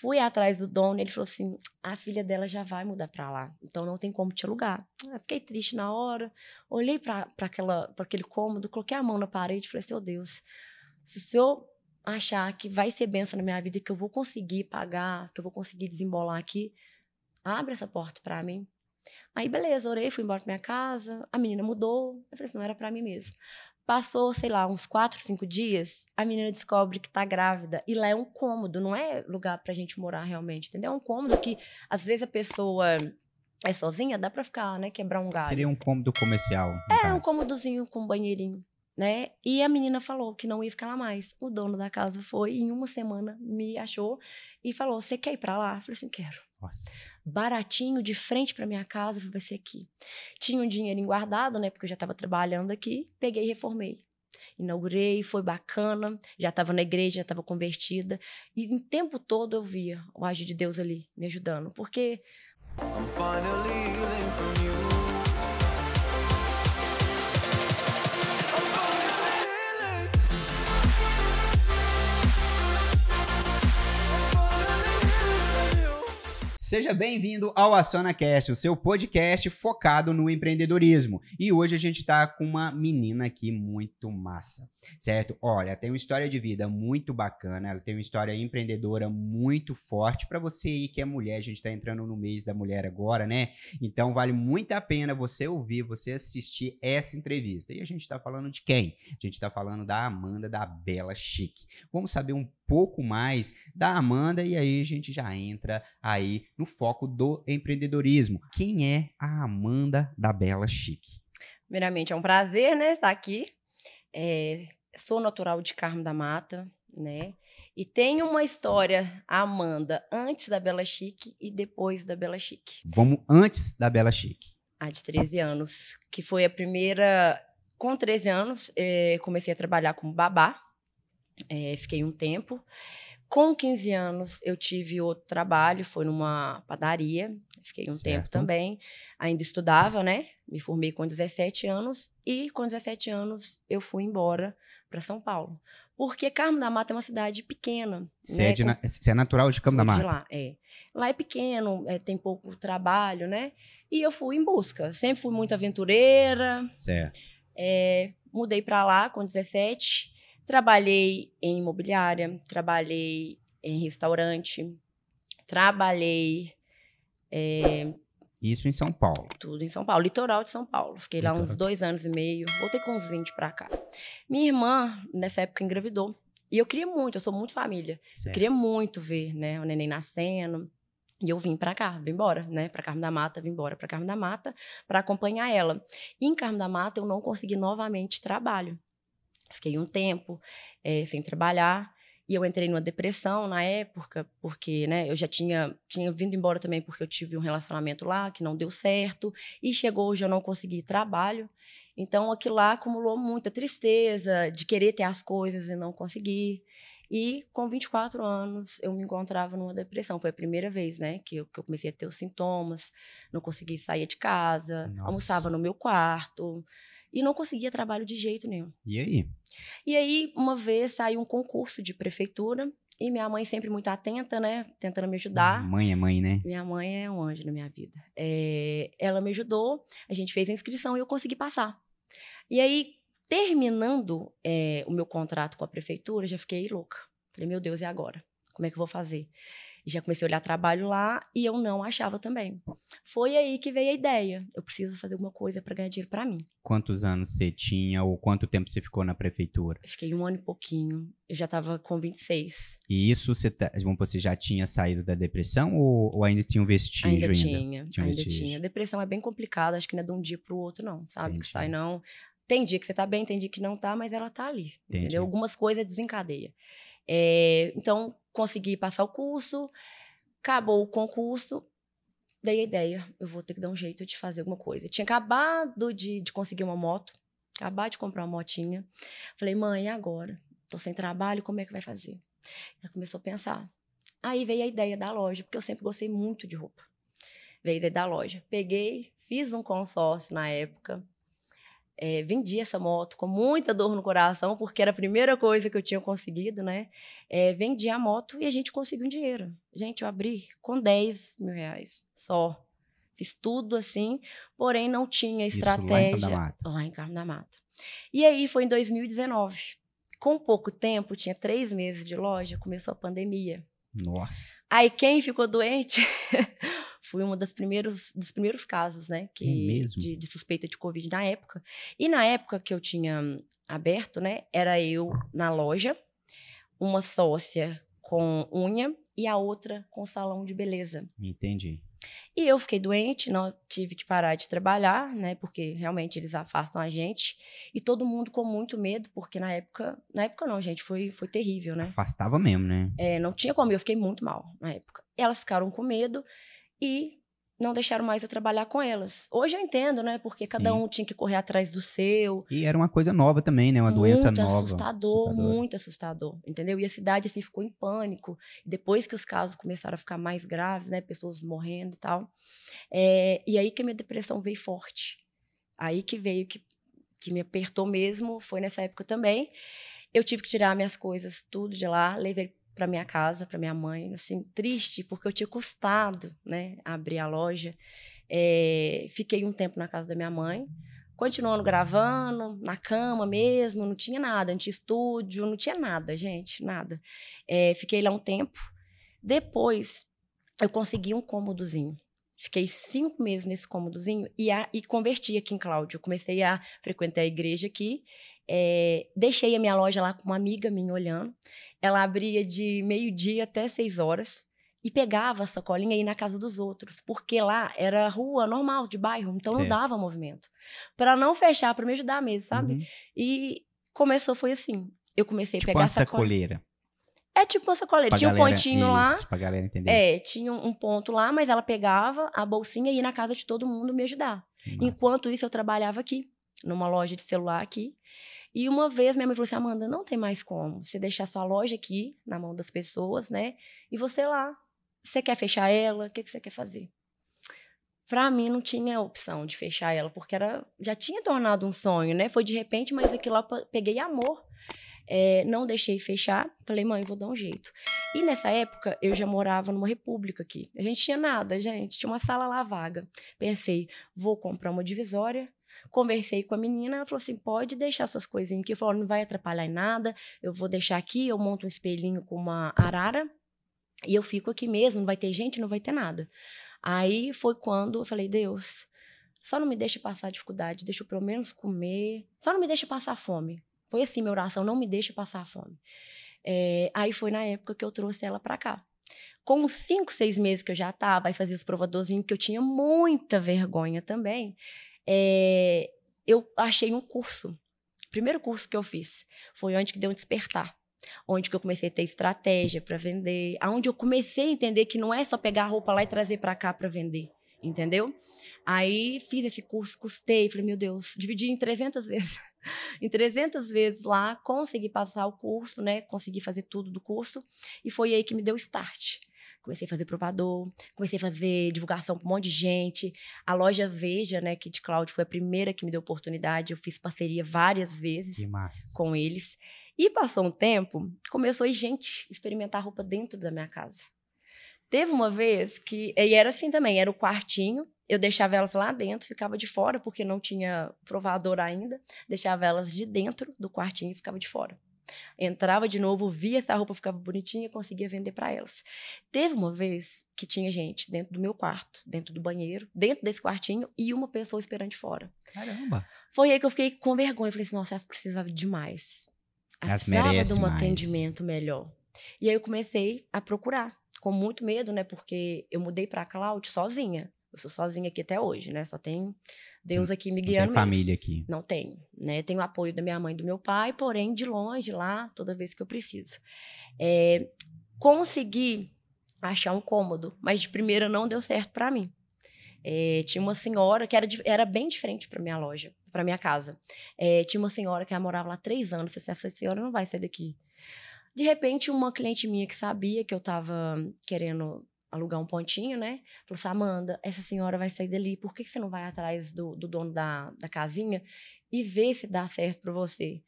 Fui atrás do dono, ele falou assim: a filha dela já vai mudar pra lá, então não tem como te alugar. Eu fiquei triste na hora, olhei para aquela, aquele cômodo, coloquei a mão na parede e falei assim: Deus, se o senhor achar que vai ser benção na minha vida, que eu vou conseguir pagar, que eu vou conseguir desembolar aqui, abre essa porta para mim. Aí, beleza, orei, fui embora pra minha casa, a menina mudou. Eu falei assim, não era para mim mesmo. Passou, sei lá, uns quatro, cinco dias, a menina descobre que tá grávida. E lá é um cômodo, não é lugar pra gente morar realmente, entendeu? É um cômodo que, às vezes, a pessoa é sozinha, dá pra ficar, né, quebrar um galho. Seria um cômodo comercial. É, caso. um cômodozinho com banheirinho, né? E a menina falou que não ia ficar lá mais. O dono da casa foi, e em uma semana me achou e falou: Você quer ir pra lá? Eu falei assim: Quero. Nossa baratinho, de frente para minha casa, vai ser aqui. Tinha um dinheirinho guardado, né? Porque eu já estava trabalhando aqui, peguei e reformei. Inaugurei, foi bacana, já estava na igreja, já estava convertida. E em tempo todo eu via o agir de Deus ali, me ajudando. Porque. I'm finally healing from you. Seja bem-vindo ao AcionaCast, o seu podcast focado no empreendedorismo. E hoje a gente está com uma menina aqui muito massa, certo? Olha, tem uma história de vida muito bacana, ela tem uma história empreendedora muito forte. Para você aí que é mulher, a gente está entrando no mês da mulher agora, né? Então vale muito a pena você ouvir, você assistir essa entrevista. E a gente está falando de quem? A gente está falando da Amanda da Bela Chique. Vamos saber um pouco mais da Amanda e aí a gente já entra aí no foco do empreendedorismo. Quem é a Amanda da Bela Chique? Primeiramente, é um prazer, né, estar aqui. É, sou natural de Carmo da Mata, né? E tem uma história, a Amanda, antes da Bela Chique e depois da Bela Chique. Vamos antes da Bela Chique. A de 13 anos, que foi a primeira. Com 13 anos, eh, comecei a trabalhar como babá é, fiquei um tempo. Com 15 anos, eu tive outro trabalho, foi numa padaria. Fiquei um certo. tempo também. Ainda estudava, né? Me formei com 17 anos. E com 17 anos, eu fui embora para São Paulo. Porque Carmo da Mata é uma cidade pequena. Você, né? é, de, você é, natural de Carmo da Mata? De lá, é. Lá é pequeno, é, tem pouco trabalho, né? E eu fui em busca. Sempre fui muito aventureira. Certo. É, mudei para lá com 17 anos. Trabalhei em imobiliária, trabalhei em restaurante, trabalhei. É, Isso em São Paulo. Tudo em São Paulo, litoral de São Paulo. Fiquei litoral. lá uns dois anos e meio, voltei com uns 20 para cá. Minha irmã, nessa época, engravidou. E eu queria muito, eu sou muito família. Certo. Eu queria muito ver, né, o neném nascendo. E eu vim para cá, vim embora, né, para Carmo da Mata, vim embora para Carmo da Mata para acompanhar ela. E em Carmo da Mata eu não consegui novamente trabalho. Fiquei um tempo é, sem trabalhar. E eu entrei numa depressão na época, porque né, eu já tinha, tinha vindo embora também porque eu tive um relacionamento lá que não deu certo. E chegou hoje eu não consegui trabalho. Então aquilo lá acumulou muita tristeza de querer ter as coisas e não conseguir. E com 24 anos eu me encontrava numa depressão. Foi a primeira vez, né, que eu, que eu comecei a ter os sintomas. Não conseguia sair de casa, Nossa. almoçava no meu quarto e não conseguia trabalho de jeito nenhum. E aí? E aí, uma vez saiu um concurso de prefeitura e minha mãe sempre muito atenta, né? Tentando me ajudar. mãe é mãe, né? Minha mãe é um anjo na minha vida. É, ela me ajudou, a gente fez a inscrição e eu consegui passar. E aí, terminando é, o meu contrato com a prefeitura, já fiquei louca. Falei, meu Deus, e agora? Como é que eu vou fazer? E já comecei a olhar trabalho lá e eu não achava também. Foi aí que veio a ideia. Eu preciso fazer alguma coisa para ganhar dinheiro para mim. Quantos anos você tinha ou quanto tempo você ficou na prefeitura? Fiquei um ano e pouquinho. Eu já estava com 26. E isso você, tá, você já tinha saído da depressão ou, ou ainda tinha um vestígio ainda? Ainda tinha, tinha um ainda vestígio. tinha. Depressão é bem complicada, acho que não é de um dia pro outro não, sabe? Entendi. Que sai não. Tem dia que você tá bem, tem dia que não tá, mas ela tá ali, Entendi. entendeu? Algumas coisas desencadeia. É, então, consegui passar o curso, acabou o concurso, dei a ideia, eu vou ter que dar um jeito de fazer alguma coisa. Eu tinha acabado de, de conseguir uma moto, acabar de comprar uma motinha. Falei, mãe, e agora? Tô sem trabalho, como é que vai fazer? Ela começou a pensar. Aí veio a ideia da loja, porque eu sempre gostei muito de roupa. Veio a ideia da loja. Peguei, fiz um consórcio na época, é, vendi essa moto com muita dor no coração, porque era a primeira coisa que eu tinha conseguido, né? É, vendi a moto e a gente conseguiu um dinheiro. Gente, eu abri com 10 mil reais só. Fiz tudo assim, porém não tinha estratégia. Isso lá em Carmo da Mata. E aí foi em 2019. Com pouco tempo, tinha três meses de loja, começou a pandemia. Nossa. Aí quem ficou doente Fui uma das primeiros, dos primeiros casos, né? Que, é de, de, suspeita de Covid na época. E na época que eu tinha hum, aberto, né? Era eu na loja, uma sócia com unha e a outra com salão de beleza. Entendi. E eu fiquei doente, não tive que parar de trabalhar, né? Porque realmente eles afastam a gente. E todo mundo com muito medo, porque na época, na época não, gente, foi, foi terrível, né? Afastava mesmo, né? É, não tinha como, eu fiquei muito mal na época. E elas ficaram com medo e não deixaram mais eu trabalhar com elas. Hoje eu entendo, né? Porque Sim. cada um tinha que correr atrás do seu. E era uma coisa nova também, né? Uma muito doença nova. Assustador, assustador, muito assustador, entendeu? E a cidade assim ficou em pânico. Depois que os casos começaram a ficar mais graves, né? Pessoas morrendo e tal. É, e aí que a minha depressão veio forte. Aí que veio que, que me apertou mesmo, foi nessa época também. Eu tive que tirar minhas coisas tudo de lá, levei para minha casa, para minha mãe, assim, triste, porque eu tinha custado, né, abrir a loja. É, fiquei um tempo na casa da minha mãe, continuando gravando, na cama mesmo, não tinha nada, não tinha estúdio, não tinha nada, gente, nada. É, fiquei lá um tempo. Depois, eu consegui um cômodozinho. Fiquei cinco meses nesse cômodozinho e, a, e converti aqui em Cláudio. comecei a frequentar a igreja aqui é, deixei a minha loja lá com uma amiga minha olhando. Ela abria de meio-dia até seis horas e pegava a sacolinha e ia na casa dos outros, porque lá era rua normal, de bairro, então Sim. não dava movimento. Para não fechar, para me ajudar mesmo, sabe? Uhum. E começou, foi assim. Eu comecei tipo a pegar a sacoleira. É tipo uma sacoleira. Pra tinha galera, um pontinho isso, lá. Pra galera entender. É, tinha um ponto lá, mas ela pegava a bolsinha e ia na casa de todo mundo me ajudar. Nossa. Enquanto isso, eu trabalhava aqui numa loja de celular aqui. E uma vez minha mãe falou assim: Amanda, não tem mais como você deixar sua loja aqui na mão das pessoas, né? E você lá. Você quer fechar ela? O que, você quer fazer? Para mim não tinha opção de fechar ela, porque era, já tinha tornado um sonho, né? Foi de repente, mas aquilo lá peguei amor. É, não deixei fechar, falei, mãe, vou dar um jeito. E nessa época eu já morava numa república aqui. A gente tinha nada, gente, tinha uma sala lá vaga. Pensei, vou comprar uma divisória, Conversei com a menina, ela falou assim: pode deixar suas coisinhas aqui. Eu falei: não vai atrapalhar em nada, eu vou deixar aqui, eu monto um espelhinho com uma arara e eu fico aqui mesmo, não vai ter gente, não vai ter nada. Aí foi quando eu falei: Deus, só não me deixa passar dificuldade, deixa eu pelo menos comer, só não me deixa passar fome. Foi assim minha oração: não me deixa passar fome. É, aí foi na época que eu trouxe ela para cá. Com os cinco, seis meses que eu já estava, e fazia os provadorzinhos, que eu tinha muita vergonha também é, eu achei um curso. O primeiro curso que eu fiz foi onde que deu um despertar. Onde que eu comecei a ter estratégia para vender, aonde eu comecei a entender que não é só pegar a roupa lá e trazer para cá para vender, entendeu? Aí fiz esse curso, custei, falei, meu Deus, dividi em 300 vezes. em 300 vezes lá, consegui passar o curso, né? Consegui fazer tudo do curso e foi aí que me deu start. Comecei a fazer provador, comecei a fazer divulgação para um monte de gente. A loja Veja, né, que de Cláudio foi a primeira que me deu oportunidade. Eu fiz parceria várias vezes com eles. E passou um tempo, começou a gente experimentar roupa dentro da minha casa. Teve uma vez que. E era assim também, era o quartinho. Eu deixava elas lá dentro, ficava de fora, porque não tinha provador ainda. Deixava elas de dentro do quartinho e ficava de fora. Entrava de novo, via se a roupa ficava bonitinha, conseguia vender para elas. Teve uma vez que tinha gente dentro do meu quarto, dentro do banheiro, dentro desse quartinho e uma pessoa esperando de fora. Caramba! Foi aí que eu fiquei com vergonha. falei assim: nossa, elas precisavam demais. Elas, elas precisavam de um mais. atendimento melhor. E aí eu comecei a procurar, com muito medo, né? Porque eu mudei para a Cloud sozinha. Eu sou sozinha aqui até hoje, né? Só tem Deus Sim, aqui me guiando. Não tem família mesmo. aqui. Não tenho, né? Tenho o apoio da minha mãe e do meu pai, porém de longe lá, toda vez que eu preciso. É, consegui achar um cômodo, mas de primeira não deu certo para mim. É, tinha uma senhora que era, era bem diferente para minha loja, para minha casa. É, tinha uma senhora que ela morava lá três anos. Eu assim, ah, essa senhora não vai sair daqui. De repente, uma cliente minha que sabia que eu estava querendo alugar um pontinho, né? Falou assim, Amanda, essa senhora vai sair dali, por que, você não vai atrás do, do dono da, da casinha e ver se dá certo para você?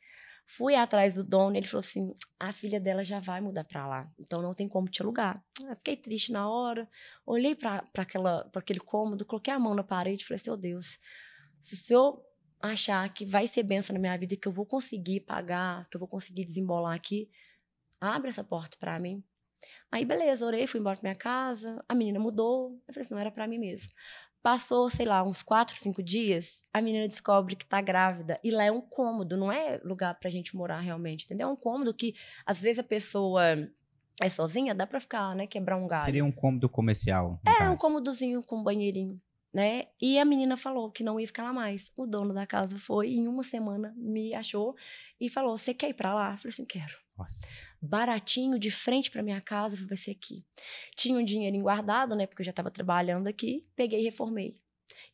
Fui atrás do dono, ele falou assim: a filha dela já vai mudar para lá, então não tem como te alugar. Ah, eu fiquei triste na hora, olhei para aquele cômodo, coloquei a mão na parede e falei assim: oh Deus, se o senhor achar que vai ser benção na minha vida, que eu vou conseguir pagar, que eu vou conseguir desembolar aqui, abre essa porta para mim, Aí, beleza, orei, fui embora pra minha casa, a menina mudou. Eu falei assim, não era pra mim mesmo. Passou, sei lá, uns quatro, cinco dias, a menina descobre que tá grávida. E lá é um cômodo, não é lugar pra gente morar realmente, entendeu? É um cômodo que, às vezes, a pessoa é sozinha, dá pra ficar, né, quebrar um galho. Seria um cômodo comercial. É, caso. um cômodozinho com banheirinho né? E a menina falou que não ia ficar lá mais. O dono da casa foi, em uma semana, me achou e falou: Você quer ir pra lá? Eu falei assim: Quero. Nossa. Baratinho, de frente pra minha casa, vai ser aqui. Tinha um dinheiro guardado, né? Porque eu já tava trabalhando aqui. Peguei e reformei.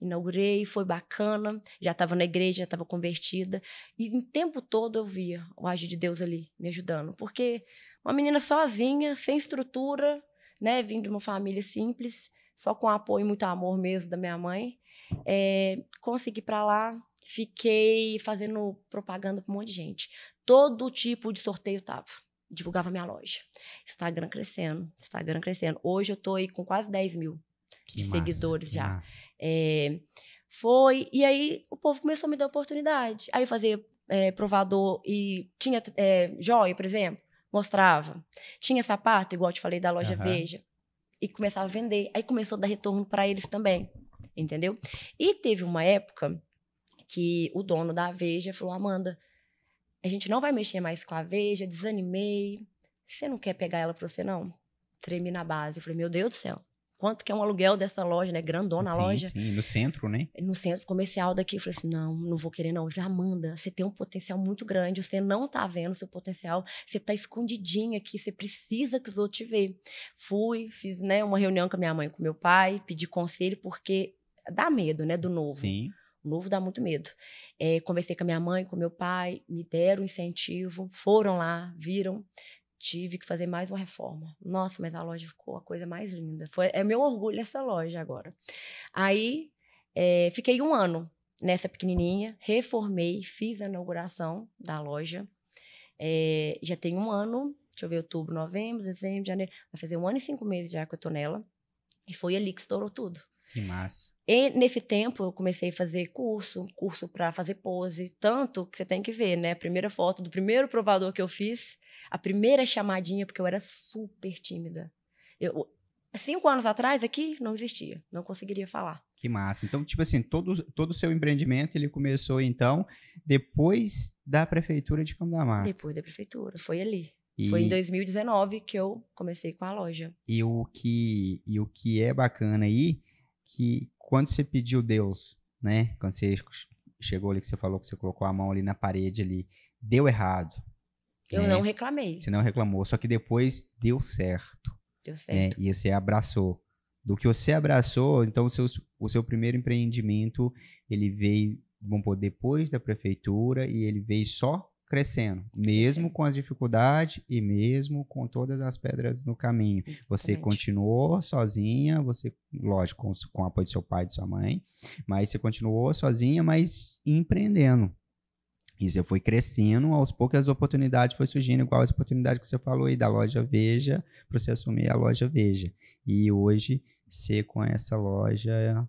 Inaugurei, foi bacana. Já tava na igreja, já tava convertida. E o tempo todo eu via o agir de Deus ali, me ajudando. Porque uma menina sozinha, sem estrutura, né? Vindo de uma família simples só com apoio e muito amor mesmo da minha mãe. É, consegui para lá, fiquei fazendo propaganda para um monte de gente. Todo tipo de sorteio tava. Divulgava minha loja. Instagram crescendo, Instagram crescendo. Hoje eu tô aí com quase 10 mil que de massa, seguidores já. É, foi, e aí o povo começou a me dar oportunidade. Aí eu fazia é, provador e tinha é, joia, por exemplo, mostrava. Tinha sapato, igual eu te falei da loja uhum. Veja e começava a vender. Aí começou a dar retorno para eles também, entendeu? E teve uma época que o dono da Veja falou: Amanda, a gente não vai mexer mais com a Veja, desanimei. Você não quer pegar ela para você, não? Tremi na base. Eu falei: Meu Deus do céu quanto que é um aluguel dessa loja, né? Grandona sim, loja. Sim, no centro, né? É, no centro comercial daqui. Eu falei assim: não, não vou querer, não. Eu falei, Amanda, você tem um potencial muito grande, você não tá vendo o seu potencial, você tá escondidinha aqui, você precisa que os outros te vejam. Fui, fiz né, uma reunião com a minha mãe com meu pai, pedi conselho, porque dá medo, né? Do novo. Sim. O novo dá muito medo. É, conversei com a minha mãe, com meu pai, me deram incentivo, foram lá, viram, tive que fazer mais uma reforma. Nossa, mas a loja ficou a coisa mais linda. Foi, é meu orgulho essa loja agora. Aí é, fiquei um ano nessa pequenininha, reformei, fiz a inauguração da loja. É, já tem um ano, deixa eu ver, outubro, novembro, dezembro, janeiro. Vai fazer um ano e cinco meses já que eu tô nela. E foi ali que estourou tudo. Que massa. E nesse tempo, eu comecei a fazer curso, curso para fazer pose, tanto que você tem que ver, né? A primeira foto do primeiro provador que eu fiz, a primeira chamadinha, porque eu era super tímida. Eu, cinco anos atrás, aqui, não existia, não conseguiria falar. Que massa. Então, tipo assim, todo o seu empreendimento, ele começou, então, depois da prefeitura de Campo Depois da prefeitura, foi ali. E... Foi em 2019 que eu comecei com a loja. E o que, e o que é bacana aí, que, quando você pediu Deus, né? Quando você chegou ali que você falou que você colocou a mão ali na parede ali, deu errado. Eu né? não reclamei. Você não reclamou, só que depois deu certo. Deu né? certo. Né? E você abraçou. Do que você abraçou, então o seu, o seu primeiro empreendimento, ele veio, pôr, depois da prefeitura e ele veio só crescendo, mesmo com as dificuldades e mesmo com todas as pedras no caminho. Exatamente. Você continuou sozinha, você, lógico, com, com o apoio do seu pai e de sua mãe, mas você continuou sozinha, mas empreendendo. E você foi crescendo, aos poucos as oportunidades foi surgindo, igual as oportunidades que você falou aí da loja Veja, para você assumir a loja Veja. E hoje, ser com essa loja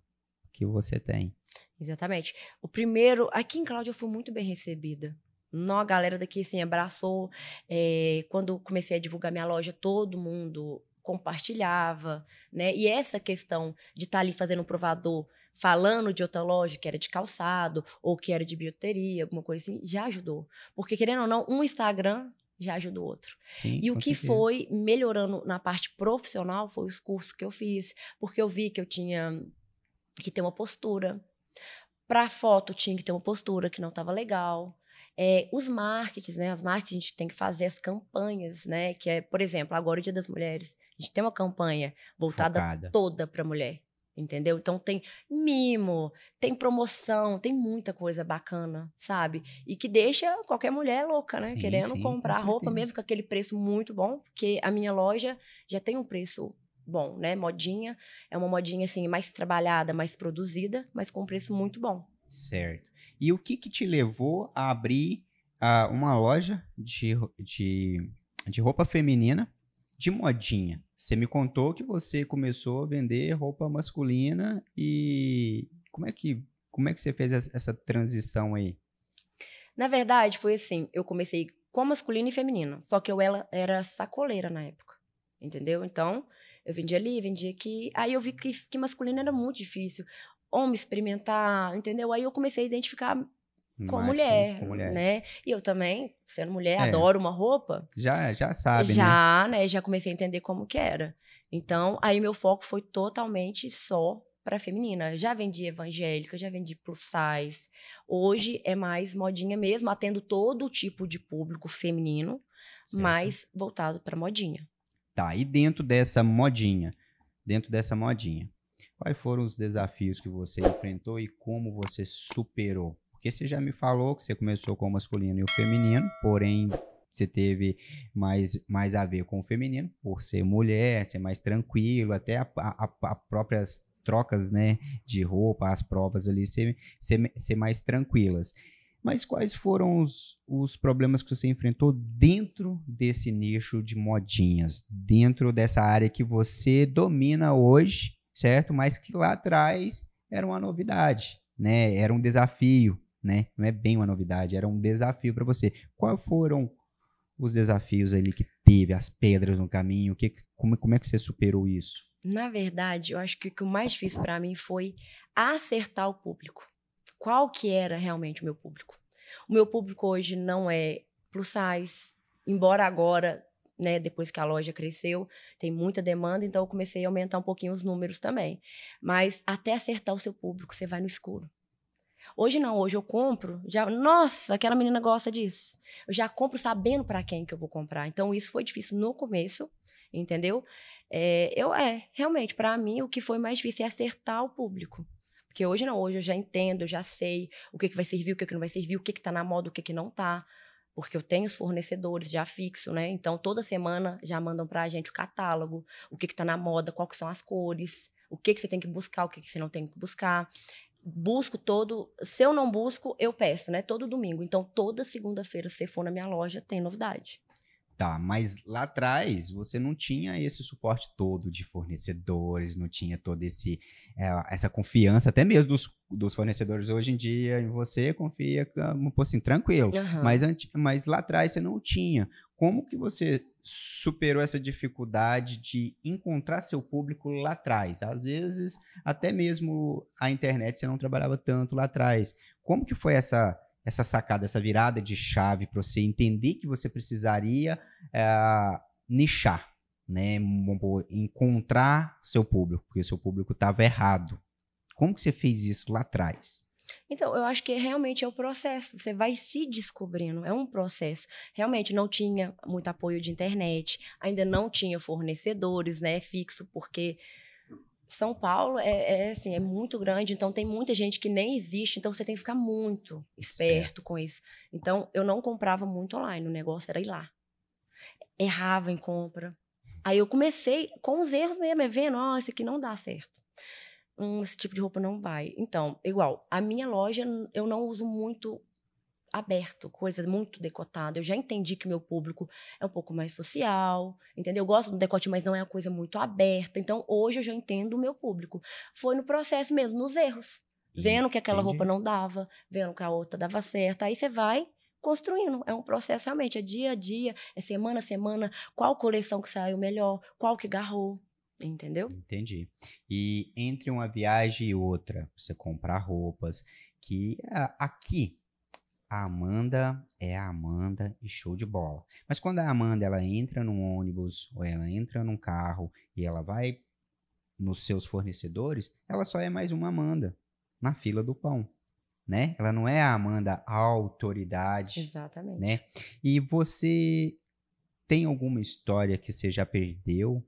que você tem. Exatamente. O primeiro, aqui em Cláudia, eu fui muito bem recebida. Não, a galera daqui assim abraçou. É, quando comecei a divulgar minha loja, todo mundo compartilhava, né? E essa questão de estar tá ali fazendo um provador, falando de outra loja que era de calçado ou que era de bioteria alguma coisa assim, já ajudou. Porque querendo ou não, um Instagram já ajuda o outro. Sim, e o que certeza. foi melhorando na parte profissional foi os cursos que eu fiz, porque eu vi que eu tinha que ter uma postura. Para foto tinha que ter uma postura que não estava legal. É, os marketings, né? As marketing a gente tem que fazer as campanhas, né? Que é, por exemplo, agora o Dia das Mulheres, a gente tem uma campanha voltada Focada. toda para mulher, entendeu? Então tem mimo, tem promoção, tem muita coisa bacana, sabe? E que deixa qualquer mulher louca, né? Sim, Querendo sim, comprar com roupa mesmo com aquele preço muito bom, porque a minha loja já tem um preço bom, né? Modinha, é uma modinha assim mais trabalhada, mais produzida, mas com um preço muito bom. Certo. E o que, que te levou a abrir uh, uma loja de, de, de roupa feminina de modinha? Você me contou que você começou a vender roupa masculina e como é que, como é que você fez essa transição aí? Na verdade, foi assim, eu comecei com masculino e feminino, só que eu era, era sacoleira na época, entendeu? Então, eu vendia ali, vendia aqui. Aí eu vi que, que masculino era muito difícil homem experimentar, entendeu? Aí eu comecei a identificar com a mulher, com, com mulher, né? E eu também, sendo mulher, é. adoro uma roupa. Já, já sabe, Já, né? né? Já comecei a entender como que era. Então, aí meu foco foi totalmente só para feminina. Já vendi evangélica, já vendi plus size. Hoje é mais modinha mesmo, atendo todo tipo de público feminino, certo. mas voltado para modinha. Tá, e dentro dessa modinha, dentro dessa modinha, Quais foram os desafios que você enfrentou e como você superou? Porque você já me falou que você começou com o masculino e o feminino, porém você teve mais, mais a ver com o feminino, por ser mulher, ser mais tranquilo, até a, a, a próprias trocas né, de roupa, as provas ali, ser, ser, ser mais tranquilas. Mas quais foram os, os problemas que você enfrentou dentro desse nicho de modinhas, dentro dessa área que você domina hoje certo? Mas que lá atrás era uma novidade, né? Era um desafio, né? Não é bem uma novidade, era um desafio para você. Quais foram os desafios ali que teve, as pedras no caminho? Que, como, como é que você superou isso? Na verdade, eu acho que o mais difícil para mim foi acertar o público. Qual que era realmente o meu público? O meu público hoje não é plus size, embora agora né? Depois que a loja cresceu, tem muita demanda, então eu comecei a aumentar um pouquinho os números também. Mas até acertar o seu público, você vai no escuro. Hoje não, hoje eu compro, já, nossa, aquela menina gosta disso. Eu já compro sabendo para quem que eu vou comprar. Então isso foi difícil no começo, entendeu? É, eu é, realmente, para mim o que foi mais difícil é acertar o público. Porque hoje não, hoje eu já entendo, eu já sei o que, que vai servir, o que, que não vai servir, o que, que tá na moda, o que, que não tá porque eu tenho os fornecedores já fixo, né? Então toda semana já mandam para a gente o catálogo, o que está na moda, quais são as cores, o que, que você tem que buscar, o que, que você não tem que buscar. Busco todo, se eu não busco, eu peço, né? Todo domingo. Então toda segunda-feira, se for na minha loja, tem novidade. Tá, mas lá atrás você não tinha esse suporte todo de fornecedores, não tinha toda é, eh, essa confiança, até mesmo dos, dos fornecedores hoje em dia, em você confia, assim, tranquilo. Uhum. Mas, mas lá atrás você não tinha. Como que você superou essa dificuldade de encontrar seu público lá atrás? Às vezes, até mesmo a internet você não trabalhava tanto lá atrás. Como que foi essa essa sacada, essa virada de chave para você entender que você precisaria eh, nichar, né? Encontrar seu público, porque o seu público estava errado. Como que você fez isso lá atrás? Então, eu acho que realmente é o processo. Você vai se descobrindo, é um processo. Realmente não tinha muito apoio de internet, ainda não tinha fornecedores, né, fixo, porque são Paulo é, é, assim, é muito grande, então tem muita gente que nem existe, então você tem que ficar muito esperto, esperto. com isso. Então eu não comprava muito online, o negócio era ir lá. Errava em compra. Aí eu comecei com os erros mesmo, é vendo, ó, oh, ah, isso aqui não dá certo. Hum, esse tipo de roupa não vai. Então, igual, a minha loja eu não uso muito aberto, coisa muito decotada. Eu já entendi que meu público é um pouco mais social, entendeu? Eu gosto do decote, mas não é uma coisa muito aberta. Então, hoje eu já entendo o meu público. Foi no processo mesmo, nos erros. vendo que aquela roupa não dava, vendo que a outra dava certo. Aí você vai construindo. É um processo realmente, é dia a dia, é semana a semana, qual coleção que saiu melhor, qual que garrou, entendeu? Entendi. E entre uma viagem e outra, você comprar roupas, que ah, aqui a Amanda é a Amanda e show de bola. Mas quando a Amanda ela entra num ônibus ou ela entra num carro e ela vai nos seus fornecedores, ela só é mais uma Amanda na fila do pão, né? Ela não é a Amanda a autoridade, né? Exatamente. né? E você tem alguma história que você já perdeu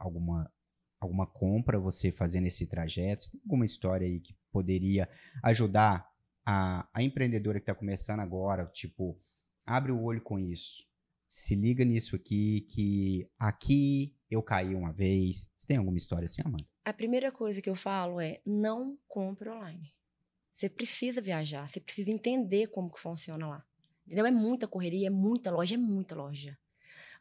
alguma alguma compra você fazendo esse trajeto? alguma história aí que poderia ajudar a, a empreendedora que está começando agora, tipo, abre o olho com isso. Se liga nisso aqui, que aqui eu caí uma vez. Você tem alguma história assim, Amanda? A primeira coisa que eu falo é não compre online. Você precisa viajar, você precisa entender como que funciona lá. Entendeu? É muita correria, é muita loja, é muita loja.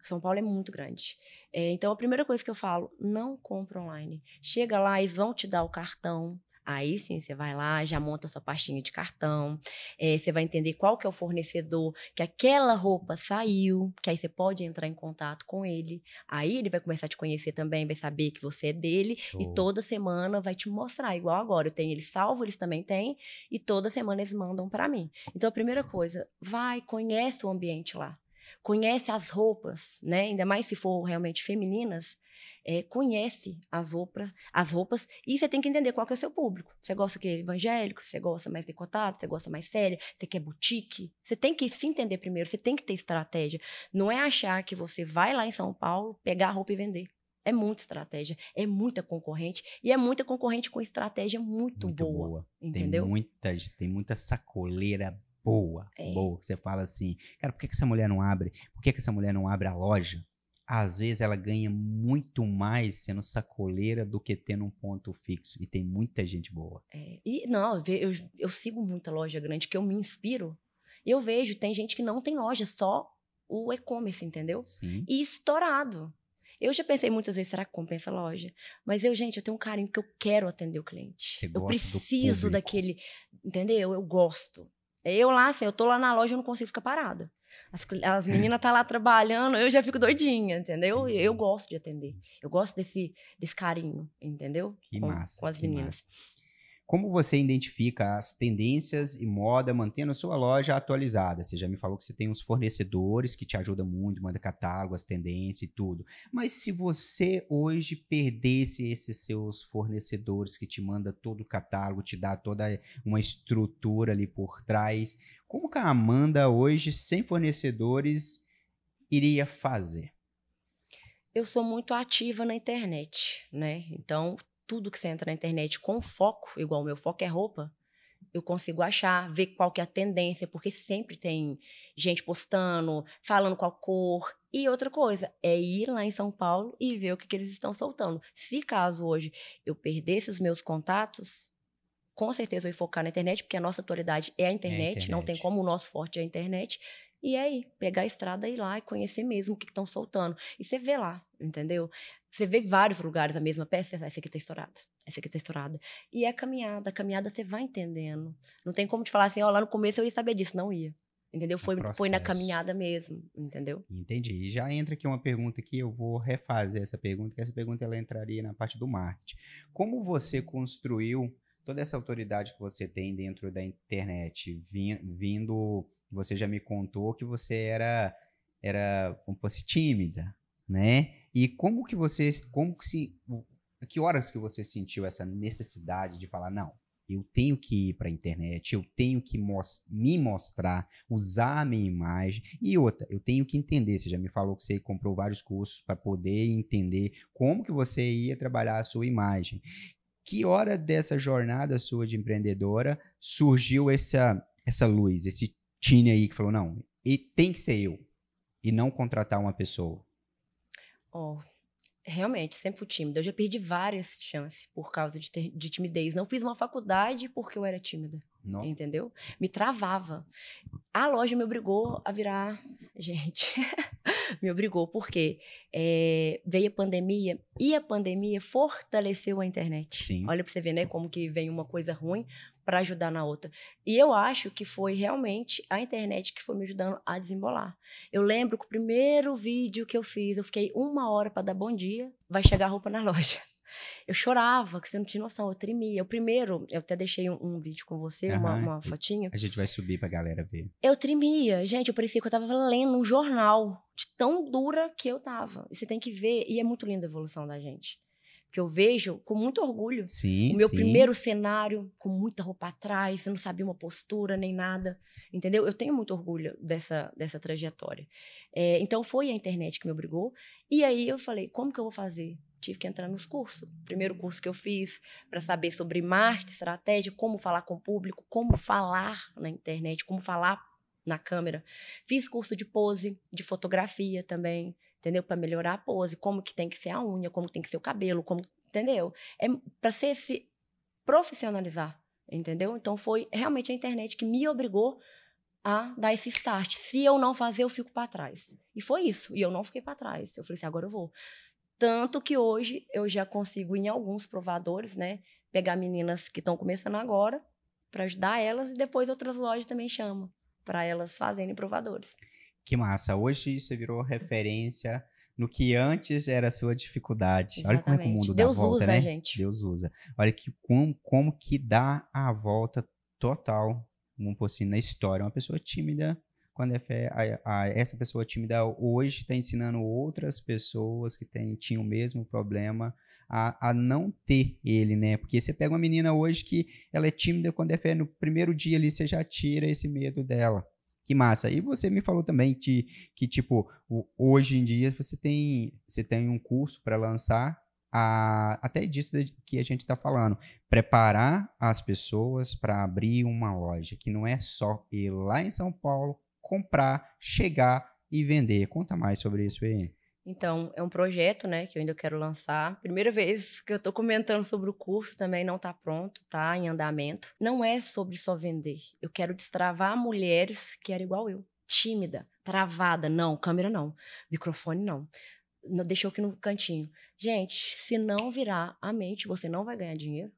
São Paulo é muito grande. É, então, a primeira coisa que eu falo, não compra online. Chega lá, eles vão te dar o cartão, Aí sim, você vai lá, já monta sua pastinha de cartão, é, você vai entender qual que é o fornecedor que aquela roupa saiu, que aí você pode entrar em contato com ele. Aí ele vai começar a te conhecer também, vai saber que você é dele Show. e toda semana vai te mostrar. Igual agora, eu tenho ele salvo, eles também têm, e toda semana eles mandam para mim. Então a primeira coisa, vai, conhece o ambiente lá conhece as roupas, né? Ainda mais se for realmente femininas, é, conhece as roupas, as roupas e você tem que entender qual que é o seu público. Você gosta que é evangélico, você gosta mais decotado, você gosta mais séria, você quer boutique. Você tem que se entender primeiro, você tem que ter estratégia. Não é achar que você vai lá em São Paulo pegar a roupa e vender. É muita estratégia, é muita concorrente e é muita concorrente com estratégia muito, muito boa, boa, Entendeu? Tem muita, tem muita sacoleira boa, é. boa. Você fala assim, cara, por que, que essa mulher não abre? Por que, que essa mulher não abre a loja? Às vezes ela ganha muito mais sendo sacoleira do que tendo um ponto fixo. E tem muita gente boa. É. E não, eu, eu sigo muita loja grande que eu me inspiro. Eu vejo, tem gente que não tem loja, só o e-commerce, entendeu? Sim. E estourado. Eu já pensei muitas vezes, será que compensa a loja? Mas eu, gente, eu tenho um carinho que eu quero atender o cliente. Você eu preciso daquele, entendeu? Eu gosto. Eu lá, assim, eu tô lá na loja, eu não consigo ficar parada. As, as hum. meninas tá lá trabalhando, eu já fico doidinha, entendeu? Eu, eu uhum. gosto de atender. Eu gosto desse, desse carinho, entendeu? Que com, massa. Com as meninas. Massa. Como você identifica as tendências e moda mantendo a sua loja atualizada? Você já me falou que você tem uns fornecedores que te ajudam muito, manda catálogo, as tendências e tudo. Mas se você hoje perdesse esses seus fornecedores que te manda todo o catálogo, te dá toda uma estrutura ali por trás, como que a Amanda hoje, sem fornecedores, iria fazer? Eu sou muito ativa na internet, né? Então, tudo que você entra na internet com foco, igual o meu foco é roupa, eu consigo achar, ver qual que é a tendência, porque sempre tem gente postando, falando qual cor. E outra coisa, é ir lá em São Paulo e ver o que, que eles estão soltando. Se caso hoje eu perdesse os meus contatos, com certeza eu ia focar na internet, porque a nossa atualidade é a internet, é a internet. não tem como o nosso forte é a internet. E aí, pegar a estrada e ir lá e conhecer mesmo o que estão soltando. E você vê lá, entendeu? Você vê vários lugares a mesma peça, essa aqui está estourada, essa aqui está estourada. E é a caminhada, a caminhada você vai entendendo. Não tem como te falar assim, ó, lá no começo eu ia saber disso, não ia. Entendeu? É foi, foi na caminhada mesmo, entendeu? Entendi. E já entra aqui uma pergunta que eu vou refazer essa pergunta, que essa pergunta ela entraria na parte do marketing. Como você construiu toda essa autoridade que você tem dentro da internet, vindo você já me contou que você era, era como fosse tímida, né? E como que você, como que se, que horas que você sentiu essa necessidade de falar não? Eu tenho que ir para a internet, eu tenho que mos me mostrar, usar a minha imagem. E outra, eu tenho que entender. Você já me falou que você comprou vários cursos para poder entender como que você ia trabalhar a sua imagem. Que hora dessa jornada sua de empreendedora surgiu essa, essa luz, esse Tine aí que falou, não, e tem que ser eu, e não contratar uma pessoa? Ó, oh, realmente, sempre fui tímida. Eu já perdi várias chances por causa de, ter, de timidez. Não fiz uma faculdade porque eu era tímida. Não. Entendeu? Me travava. A loja me obrigou a virar. Gente, me obrigou, porque é, veio a pandemia e a pandemia fortaleceu a internet. Sim. Olha pra você ver, né? Como que vem uma coisa ruim para ajudar na outra. E eu acho que foi realmente a internet que foi me ajudando a desembolar. Eu lembro que o primeiro vídeo que eu fiz, eu fiquei uma hora para dar bom dia, vai chegar a roupa na loja. Eu chorava, que você não tinha noção, eu tremia. O primeiro, eu até deixei um, um vídeo com você, uhum, uma, uma fotinha. A gente vai subir pra galera ver. Eu tremia, gente, eu parecia que eu tava lendo um jornal de tão dura que eu tava. E você tem que ver, e é muito linda a evolução da gente que eu vejo com muito orgulho. Sim, o meu sim. primeiro cenário, com muita roupa atrás, eu não sabia uma postura nem nada, entendeu? Eu tenho muito orgulho dessa, dessa trajetória. É, então foi a internet que me obrigou. E aí eu falei, como que eu vou fazer? Tive que entrar nos cursos. Primeiro curso que eu fiz para saber sobre marketing, estratégia, como falar com o público, como falar na internet, como falar na câmera. Fiz curso de pose, de fotografia também, entendeu? Para melhorar a pose, como que tem que ser a unha, como tem que ser o cabelo, como, entendeu? É para ser se profissionalizar, entendeu? Então foi realmente a internet que me obrigou a dar esse start. Se eu não fazer, eu fico para trás. E foi isso. E eu não fiquei para trás. Eu falei assim, agora eu vou. Tanto que hoje eu já consigo em alguns provadores, né, pegar meninas que estão começando agora para ajudar elas e depois outras lojas também chamam para elas fazerem provadores. Que massa! Hoje você virou referência no que antes era sua dificuldade. Exatamente. Olha como é que o mundo Deus dá a volta, usa, né? gente. Deus usa. Olha que como, como que dá a volta total, por assim, na história. Uma pessoa tímida, quando é fé, a, a, essa pessoa tímida hoje está ensinando outras pessoas que tinham o mesmo problema a, a não ter ele, né? Porque você pega uma menina hoje que ela é tímida, quando é fé, no primeiro dia ali você já tira esse medo dela. Que massa. E você me falou também que, que tipo, hoje em dia você tem, você tem um curso para lançar a, até disso que a gente está falando, preparar as pessoas para abrir uma loja, que não é só ir lá em São Paulo, comprar, chegar e vender. Conta mais sobre isso aí. Então, é um projeto, né, que eu ainda quero lançar. Primeira vez que eu tô comentando sobre o curso também, não tá pronto, tá em andamento. Não é sobre só vender. Eu quero destravar mulheres que eram igual eu. Tímida, travada, não, câmera não, microfone não. Deixou aqui no cantinho. Gente, se não virar a mente, você não vai ganhar dinheiro.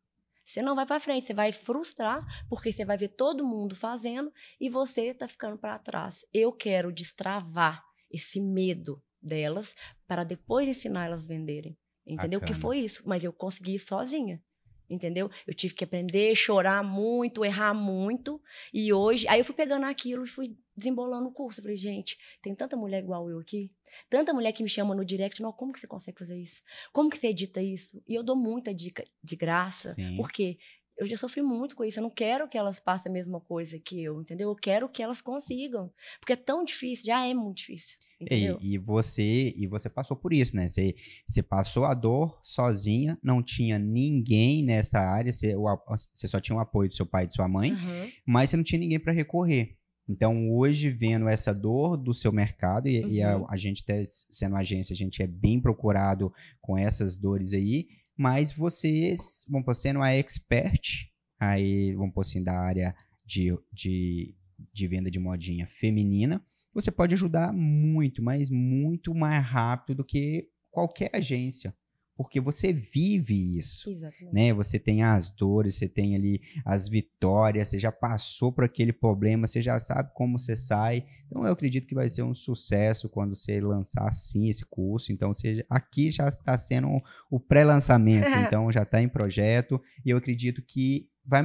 Você não vai para frente, você vai frustrar, porque você vai ver todo mundo fazendo e você tá ficando para trás. Eu quero destravar esse medo delas para depois ensinar elas a venderem. Entendeu? o Que foi isso. Mas eu consegui sozinha. Entendeu? Eu tive que aprender, chorar muito, errar muito. E hoje, aí eu fui pegando aquilo e fui desembolando o curso. Eu falei, gente, tem tanta mulher igual eu aqui, tanta mulher que me chama no direct, não, como que você consegue fazer isso? Como que você edita isso? E eu dou muita dica de graça, Sim. porque eu já sofri muito com isso. Eu não quero que elas passem a mesma coisa que eu, entendeu? Eu quero que elas consigam. Porque é tão difícil, já é muito difícil. Entendeu? E, e você e você passou por isso, né? Você, você passou a dor sozinha, não tinha ninguém nessa área, você, o, você só tinha o apoio do seu pai e de sua mãe, uhum. mas você não tinha ninguém para recorrer. Então, hoje, vendo essa dor do seu mercado, e, uhum. e a, uhum. a, gente, sendo agência, a gente é bem procurado com essas dores aí mas você, vão por, você não é expert, aí, vamos por assim, da área de, de, de venda de modinha feminina, você pode ajudar muito, mas muito mais rápido do que qualquer agência porque você vive isso, Exatamente. né? Você tem as dores, você tem ali as vitórias, você já passou por aquele problema, você já sabe como você sai. Então eu acredito que vai ser um sucesso quando você lançar assim esse curso. Então você aqui já está sendo o pré-lançamento, então já está em projeto e eu acredito que vai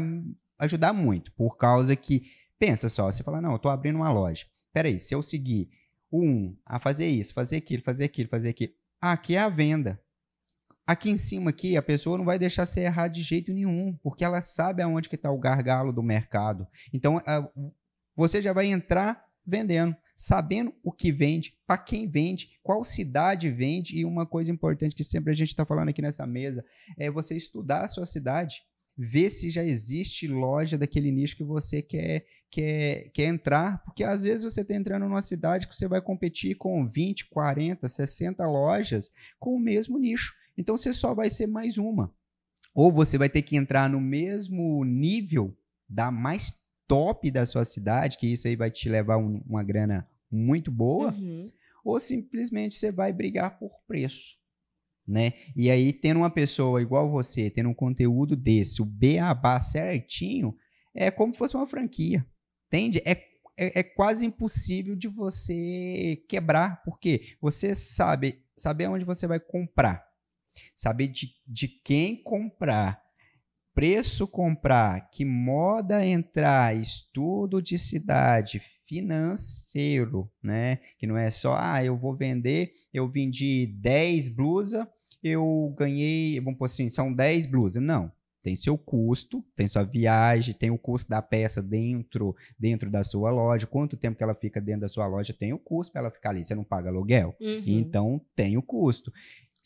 ajudar muito, por causa que pensa só, você fala não, eu estou abrindo uma loja. Peraí, se eu seguir um a fazer isso, fazer aquilo, fazer aquilo, fazer aquilo, aqui é a venda Aqui em cima aqui, a pessoa não vai deixar você errar de jeito nenhum, porque ela sabe aonde que está o gargalo do mercado. Então, a, você já vai entrar vendendo, sabendo o que vende, para quem vende, qual cidade vende e uma coisa importante que sempre a gente está falando aqui nessa mesa é você estudar a sua cidade, ver se já existe loja daquele nicho que você quer, quer, quer entrar, porque às vezes você está entrando numa cidade que você vai competir com 20, 40, 60 lojas com o mesmo nicho. Então você só vai ser mais uma. Ou você vai ter que entrar no mesmo nível da mais top da sua cidade, que isso aí vai te levar um, uma grana muito boa, uhum. ou simplesmente você vai brigar por preço. Né? E aí, tendo uma pessoa igual você, tendo um conteúdo desse, o beabá certinho, é como se fosse uma franquia. Entende? É, é, é, quase impossível de você quebrar, porque você sabe, saber onde você vai comprar saber de, de quem comprar, preço comprar, que moda entrar, estudo de cidade, financeiro, né? Que não é só, ah, eu vou vender, eu vendi 10 blusas, eu ganhei, vamos por assim, são 10 blusas. Não, tem seu custo, tem sua viagem, tem o custo da peça dentro dentro da sua loja, quanto tempo que ela fica dentro da sua loja, tem o custo para ela ficar ali. Você não paga aluguel, uhum. então tem o custo.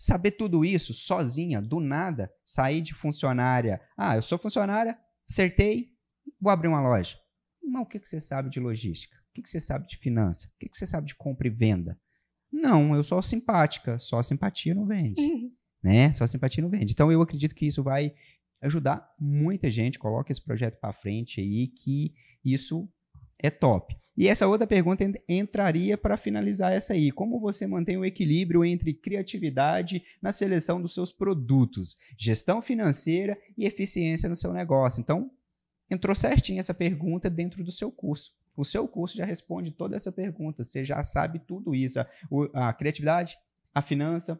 Saber tudo isso sozinha, do nada, sair de funcionária. Ah, eu sou funcionária, acertei, vou abrir uma loja. Mas o que, você sabe de logística? O que, você sabe de finança? O que, você sabe de compra e venda? Não, eu sou simpática, só simpatia não vende. Uhum. Né? Só simpatia não vende. Então eu acredito que isso vai ajudar muita gente, coloca esse projeto para frente aí que isso é top. E essa outra pergunta entraria para finalizar essa aí. Como você mantém o equilíbrio entre criatividade na seleção dos seus produtos, gestão financeira e eficiência no seu negócio? Então, entrou certinho essa pergunta dentro do seu curso. O seu curso já responde toda essa pergunta. Você já sabe tudo isso: a, a criatividade, a finança,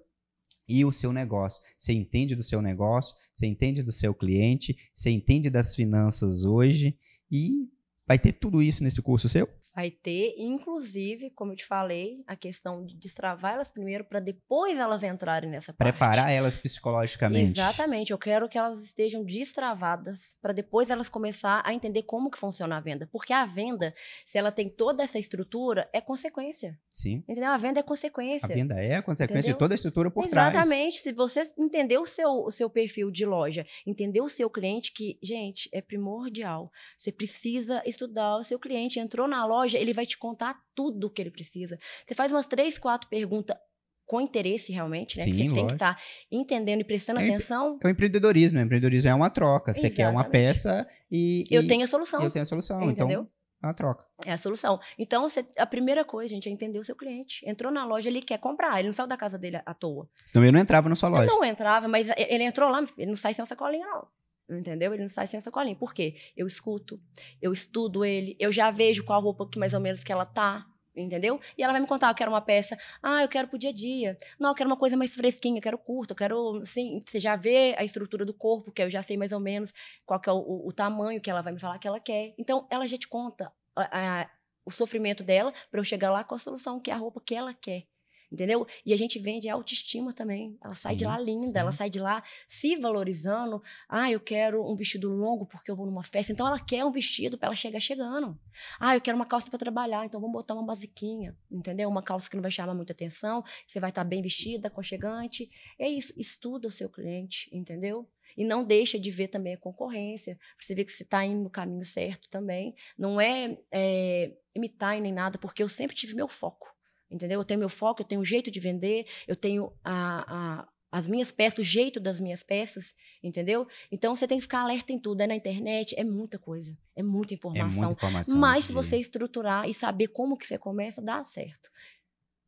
e o seu negócio. Você entende do seu negócio, você entende do seu cliente, você entende das finanças hoje e vai ter tudo isso nesse curso seu? Vai ter, inclusive, como eu te falei, a questão de destravar elas primeiro para depois elas entrarem nessa Preparar parte. Preparar elas psicologicamente. Exatamente. Eu quero que elas estejam destravadas para depois elas começar a entender como que funciona a venda, porque a venda, se ela tem toda essa estrutura, é consequência. Sim. Entendeu? A venda é consequência. A venda é a consequência entendeu? de toda a estrutura por Exatamente. trás. Exatamente. Se você entender o seu, o seu perfil de loja, entender o seu cliente que, gente, é primordial. Você precisa estudar o seu cliente, entrou na loja loja, ele vai te contar tudo o que ele precisa. Você faz umas três, quatro perguntas com interesse realmente, né? Sim, que você lógico. tem que estar tá entendendo e prestando é, atenção. É o empreendedorismo, o né, empreendedorismo é uma troca. Você quer uma peça e, e, Eu tenho a solução. Eu tenho a solução, então entendeu? Então, é uma troca. É a solução. Então, você, a primeira coisa, gente, é entender o seu cliente. Entrou na loja, ele quer comprar, ele não saiu da casa dele à toa. Senão ele não entrava na sua loja. Ele não entrava, mas ele entrou lá, ele não sai sem uma sacolinha, não entendeu? Ele não sai sem essa colinha. Por quê? Eu escuto, eu estudo ele, eu já vejo qual roupa que mais ou menos que ela tá, entendeu? E ela vai me contar, ah, eu quero uma peça, ah, eu quero pro dia a dia, não, eu quero uma coisa mais fresquinha, eu quero curta, eu quero, assim, você já vê a estrutura do corpo, que eu já sei mais ou menos qual que é o, o tamanho que ela vai me falar que ela quer. Então, ela já te conta a, a, o sofrimento dela para eu chegar lá com a solução, que é a roupa que ela quer entendeu? E a gente vende autoestima também. Ela sai sim, de lá linda, sim. ela sai de lá se valorizando. Ah, eu quero um vestido longo porque eu vou numa festa. Então ela quer um vestido para ela chegar chegando. Ah, eu quero uma calça para trabalhar, então vamos botar uma basiquinha, entendeu? Uma calça que não vai chamar muita atenção, você vai estar tá bem vestida, aconchegante. É isso, estuda o seu cliente, entendeu? E não deixa de ver também a concorrência. Você vê que você está indo no caminho certo também. Não é, é imitar nem nada, porque eu sempre tive meu foco entendeu? Eu tenho meu foco, eu tenho um jeito de vender, eu tenho a, a as minhas peças, o jeito das minhas peças, entendeu? Então você tem que ficar alerta em tudo. É na internet, é muita coisa, é muita é informação. É muita informação Mas se você estruturar e saber como que você começa, dá certo.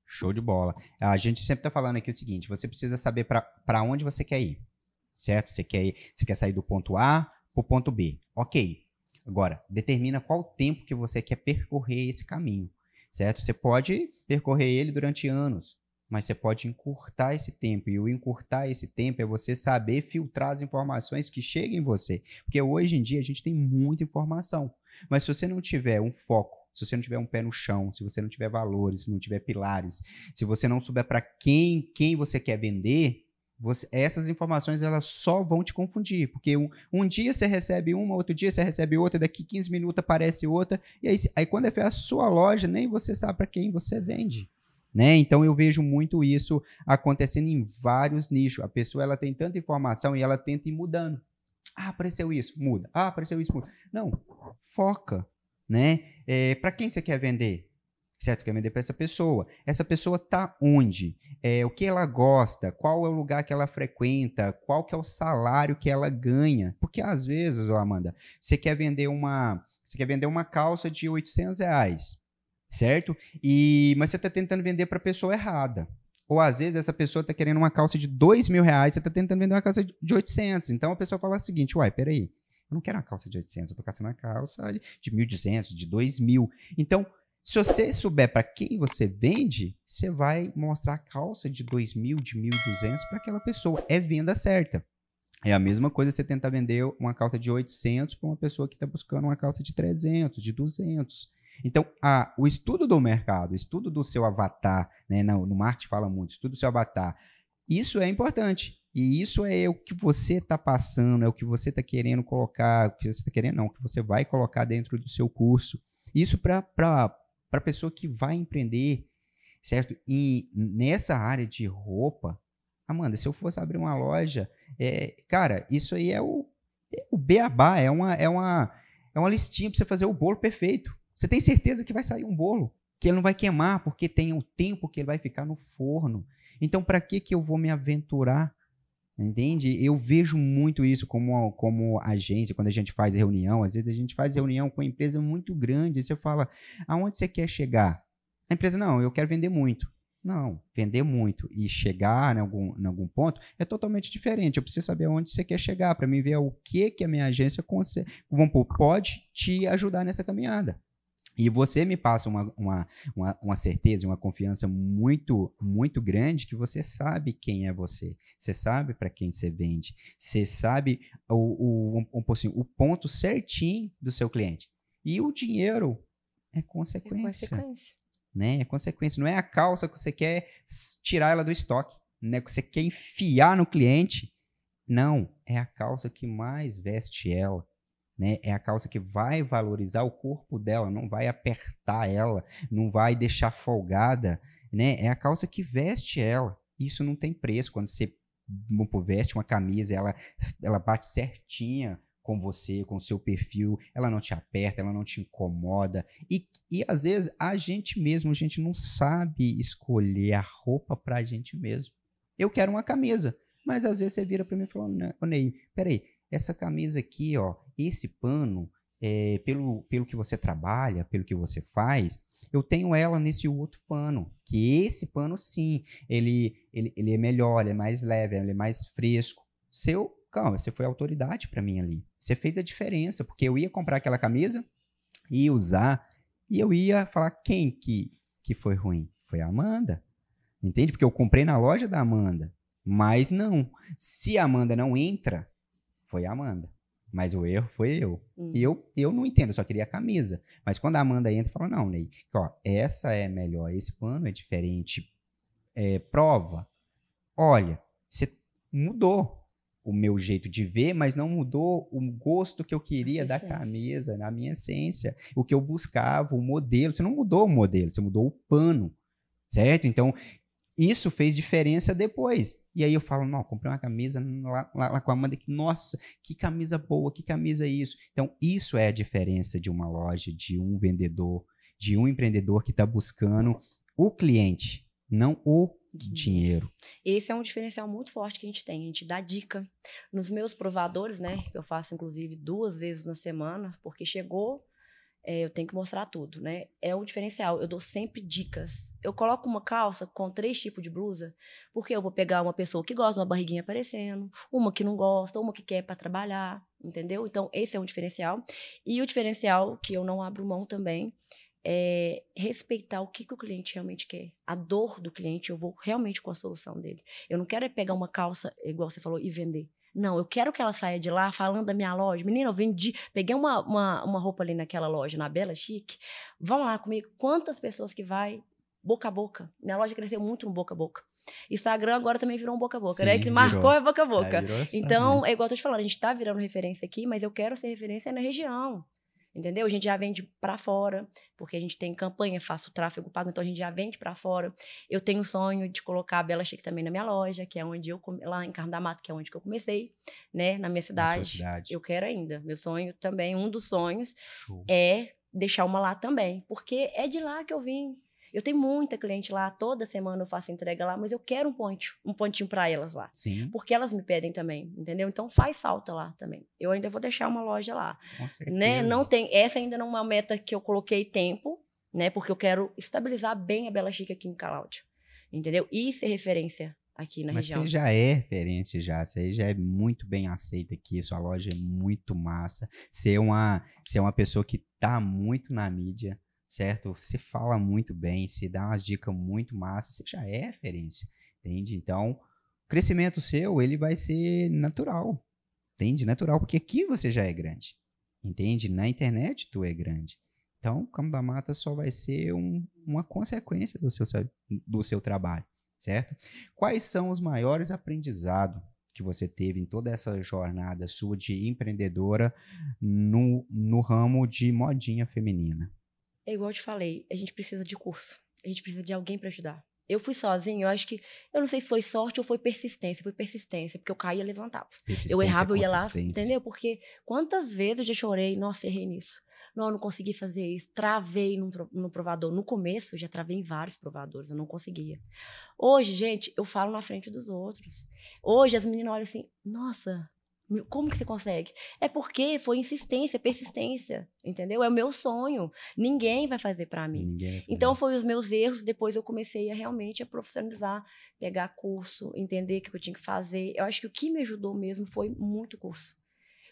Show de bola. A gente sempre está falando aqui o seguinte: você precisa saber para onde você quer ir, certo? Você quer, ir, você quer sair do ponto A para o ponto B. Ok. Agora, determina qual tempo que você quer percorrer esse caminho certo? Você pode percorrer ele durante anos, mas você pode encurtar esse tempo. E o encurtar esse tempo é você saber filtrar as informações que chegam em você. Porque hoje em dia a gente tem muita informação. Mas se você não tiver um foco, se você não tiver um pé no chão, se você não tiver valores, se não tiver pilares, se você não souber para quem, quem você quer vender, você, essas informações elas só vão te confundir, porque um, um dia você recebe uma, outro dia você recebe outra, daqui 15 minutos aparece outra, e aí, aí quando é a sua loja, nem você sabe para quem você vende. Né? Então eu vejo muito isso acontecendo em vários nichos. A pessoa ela tem tanta informação e ela tenta ir mudando. Ah, apareceu isso, muda. Ah, apareceu isso, muda. Não, foca, né? É, para quem você quer vender? certo? Quer vender é para essa pessoa. Essa pessoa tá onde? É, o que ela gosta? Qual é o lugar que ela frequenta? Qual que é o salário que ela ganha? Porque às vezes, ó, Amanda, você quer vender uma, você quer vender uma calça de 800 reais, certo? E mas você está tentando vender para a pessoa errada. Ou às vezes essa pessoa está querendo uma calça de 2 mil reais, você está tentando vender uma calça de 800. Então a pessoa fala o seguinte: uai, peraí, eu não quero uma calça de 800, eu tô caçando uma calça de 1.200, de mil Então, se você souber para quem você vende, você vai mostrar a calça de 2.000, de 1.200 para aquela pessoa. É venda certa. É a mesma coisa você tentar vender uma calça de 800 para uma pessoa que está buscando uma calça de 300, de 200. Então, a, o estudo do mercado, o estudo do seu avatar, né, no, no marketing fala muito, estudo do seu avatar, isso é importante. E isso é o que você está passando, é o que você está querendo colocar, o que você está querendo não, o que você vai colocar dentro do seu curso. Isso para para a pessoa que vai empreender, certo? E nessa área de roupa, Amanda, se eu fosse abrir uma loja, é, cara, isso aí é o, é o beabá, é uma, é, uma, é uma listinha para você fazer o bolo perfeito. Você tem certeza que vai sair um bolo, que ele não vai queimar, porque tem o um tempo que ele vai ficar no forno. Então, para que, que eu vou me aventurar Entende? Eu vejo muito isso como, como agência, quando a gente faz reunião, às vezes a gente faz reunião com uma empresa muito grande, e você fala, aonde você quer chegar? A empresa, não, eu quero vender muito. Não, vender muito e chegar em algum, em algum ponto é totalmente diferente. Eu preciso saber aonde você quer chegar para mim ver o que que a minha agência consegue, pode te ajudar nessa caminhada. E você me passa uma, uma, uma, uma certeza, uma confiança muito, muito grande que você sabe quem é você, você sabe para quem você vende, você sabe o, o, um, assim, o ponto certinho do seu cliente. E o dinheiro é consequência. É consequência. Né? É consequência. Não é a calça que você quer tirar ela do estoque, né? que você quer enfiar no cliente. Não, é a calça que mais veste ela né? É a calça que vai valorizar o corpo dela, não vai apertar ela, não vai deixar folgada. Né? É a calça que veste ela. Isso não tem preço. Quando você veste uma camisa, ela, ela bate certinha com você, com o seu perfil, ela não te aperta, ela não te incomoda. E, e às vezes a gente mesmo, a gente não sabe escolher a roupa pra gente mesmo. Eu quero uma camisa, mas às vezes você vira pra mim e fala: Ô Ney, peraí, essa camisa aqui, ó, esse pano, é, pelo, pelo que você trabalha, pelo que você faz, eu tenho ela nesse outro pano, que esse pano sim, ele, ele, ele é melhor, ele é mais leve, ele é mais fresco. Seu, calma, você foi autoridade para mim ali. Você fez a diferença, porque eu ia comprar aquela camisa, ia usar, e eu ia falar quem que, que foi ruim? Foi a Amanda. Entende? Porque eu comprei na loja da Amanda. Mas não. Se a Amanda não entra, foi a Amanda. Mas o erro foi eu. Hum. Eu eu não entendo, eu só queria a camisa. Mas quando a Amanda entra, fala: não, Ney, ó, essa é melhor, esse plano é diferente. É, prova. Olha, você mudou o meu jeito de ver, mas não mudou o gosto que eu queria da camisa, na minha essência, o que eu buscava, o modelo. Você não mudou o modelo, você mudou o pano, certo? Então, isso fez diferença depois. E aí eu falo, não, comprei uma camisa lá, lá, lá, com a Amanda, que, nossa, que camisa boa, que camisa é isso. Então, isso é a diferença de uma loja, de um vendedor, de um empreendedor que está buscando o cliente, não o uhum. dinheiro. Esse é um diferencial muito forte que a gente tem. A gente dá dica nos meus provadores, né? Que eu faço inclusive duas vezes na semana, porque chegou é, eu tenho que mostrar tudo, né? É um diferencial. Eu dou sempre dicas. Eu coloco uma calça com três tipos de blusa, porque eu vou pegar uma pessoa que gosta de uma barriguinha aparecendo, uma que não gosta, uma que quer para trabalhar, entendeu? Então, esse é um diferencial. E o diferencial que eu não abro mão também é respeitar o que, que o cliente realmente quer. A dor do cliente, eu vou realmente com a solução dele. Eu não quero é pegar uma calça, igual você falou, e vender. Não, eu quero que ela saia de lá falando da minha loja. Menina, eu vendi, peguei uma, uma, uma roupa ali naquela loja, na Bela Chique. Vão lá comigo. Quantas pessoas que vai? Boca a boca. Minha loja cresceu muito no boca a boca. Instagram agora também virou um boca a boca, né? Sim, né? Que virou. marcou é boca a é, boca. É, então, né? é igual eu tô te falando, a gente tá virando referência aqui, mas eu quero ser referência na região entendeu? A gente já vende para fora, porque a gente tem campanha, faço tráfego pago, então a gente já vende para fora. Eu tenho o sonho de colocar a Bela Chic também na minha loja, que é onde eu lá em Carmo da Mata, que é onde eu comecei, né, na minha cidade. Na cidade. Eu quero ainda. Meu sonho também, um dos sonhos Show. é deixar uma lá também, porque é de lá que eu vim, eu tenho muita cliente lá, toda semana eu faço entrega lá, mas eu quero um ponte, um pontinho para elas lá. Sim. Porque elas me pedem também, entendeu? Então faz falta lá também. Eu ainda vou deixar uma loja lá. Com certeza. Né? Não tem, essa ainda não é uma meta que eu coloquei tempo, né? Porque eu quero estabilizar bem a Bela Chica aqui em Caláudio. Entendeu? E ser referência aqui na Mas região. Você já é referência já, você já é muito bem aceita aqui, sua loja é muito massa. Você é uma, você é uma pessoa que tá muito na mídia certo? Você fala muito bem, você dá umas dicas muito massa, você já é referência, entende? Então, o crescimento seu, ele vai ser natural, entende? Natural, porque aqui você já é grande, entende? Na internet tu é grande. Então, o Camo da Mata só vai ser um, uma consequência do seu, do seu trabalho, certo? Quais são os maiores aprendizados que você teve em toda essa jornada sua de empreendedora no, no ramo de modinha feminina? É igual eu te falei, a gente precisa de curso. A gente precisa de alguém para ajudar. Eu fui sozinha, eu acho que. Eu não sei se foi sorte ou foi persistência. Foi persistência, porque eu caía e levantava. Eu errava, eu ia lá, entendeu? Porque quantas vezes eu já chorei, nossa, errei nisso. Não, eu não consegui fazer isso. Travei no, no provador. No começo, eu já travei em vários provadores, eu não conseguia. Hoje, gente, eu falo na frente dos outros. Hoje, as meninas olham assim, nossa, como que você consegue? É porque foi insistência, persistência, entendeu? É o meu sonho. Ninguém vai fazer para mim. Então foi os meus erros, depois eu comecei a realmente a profissionalizar, pegar curso, entender o que eu tinha que fazer. Eu acho que o que me ajudou mesmo foi muito curso.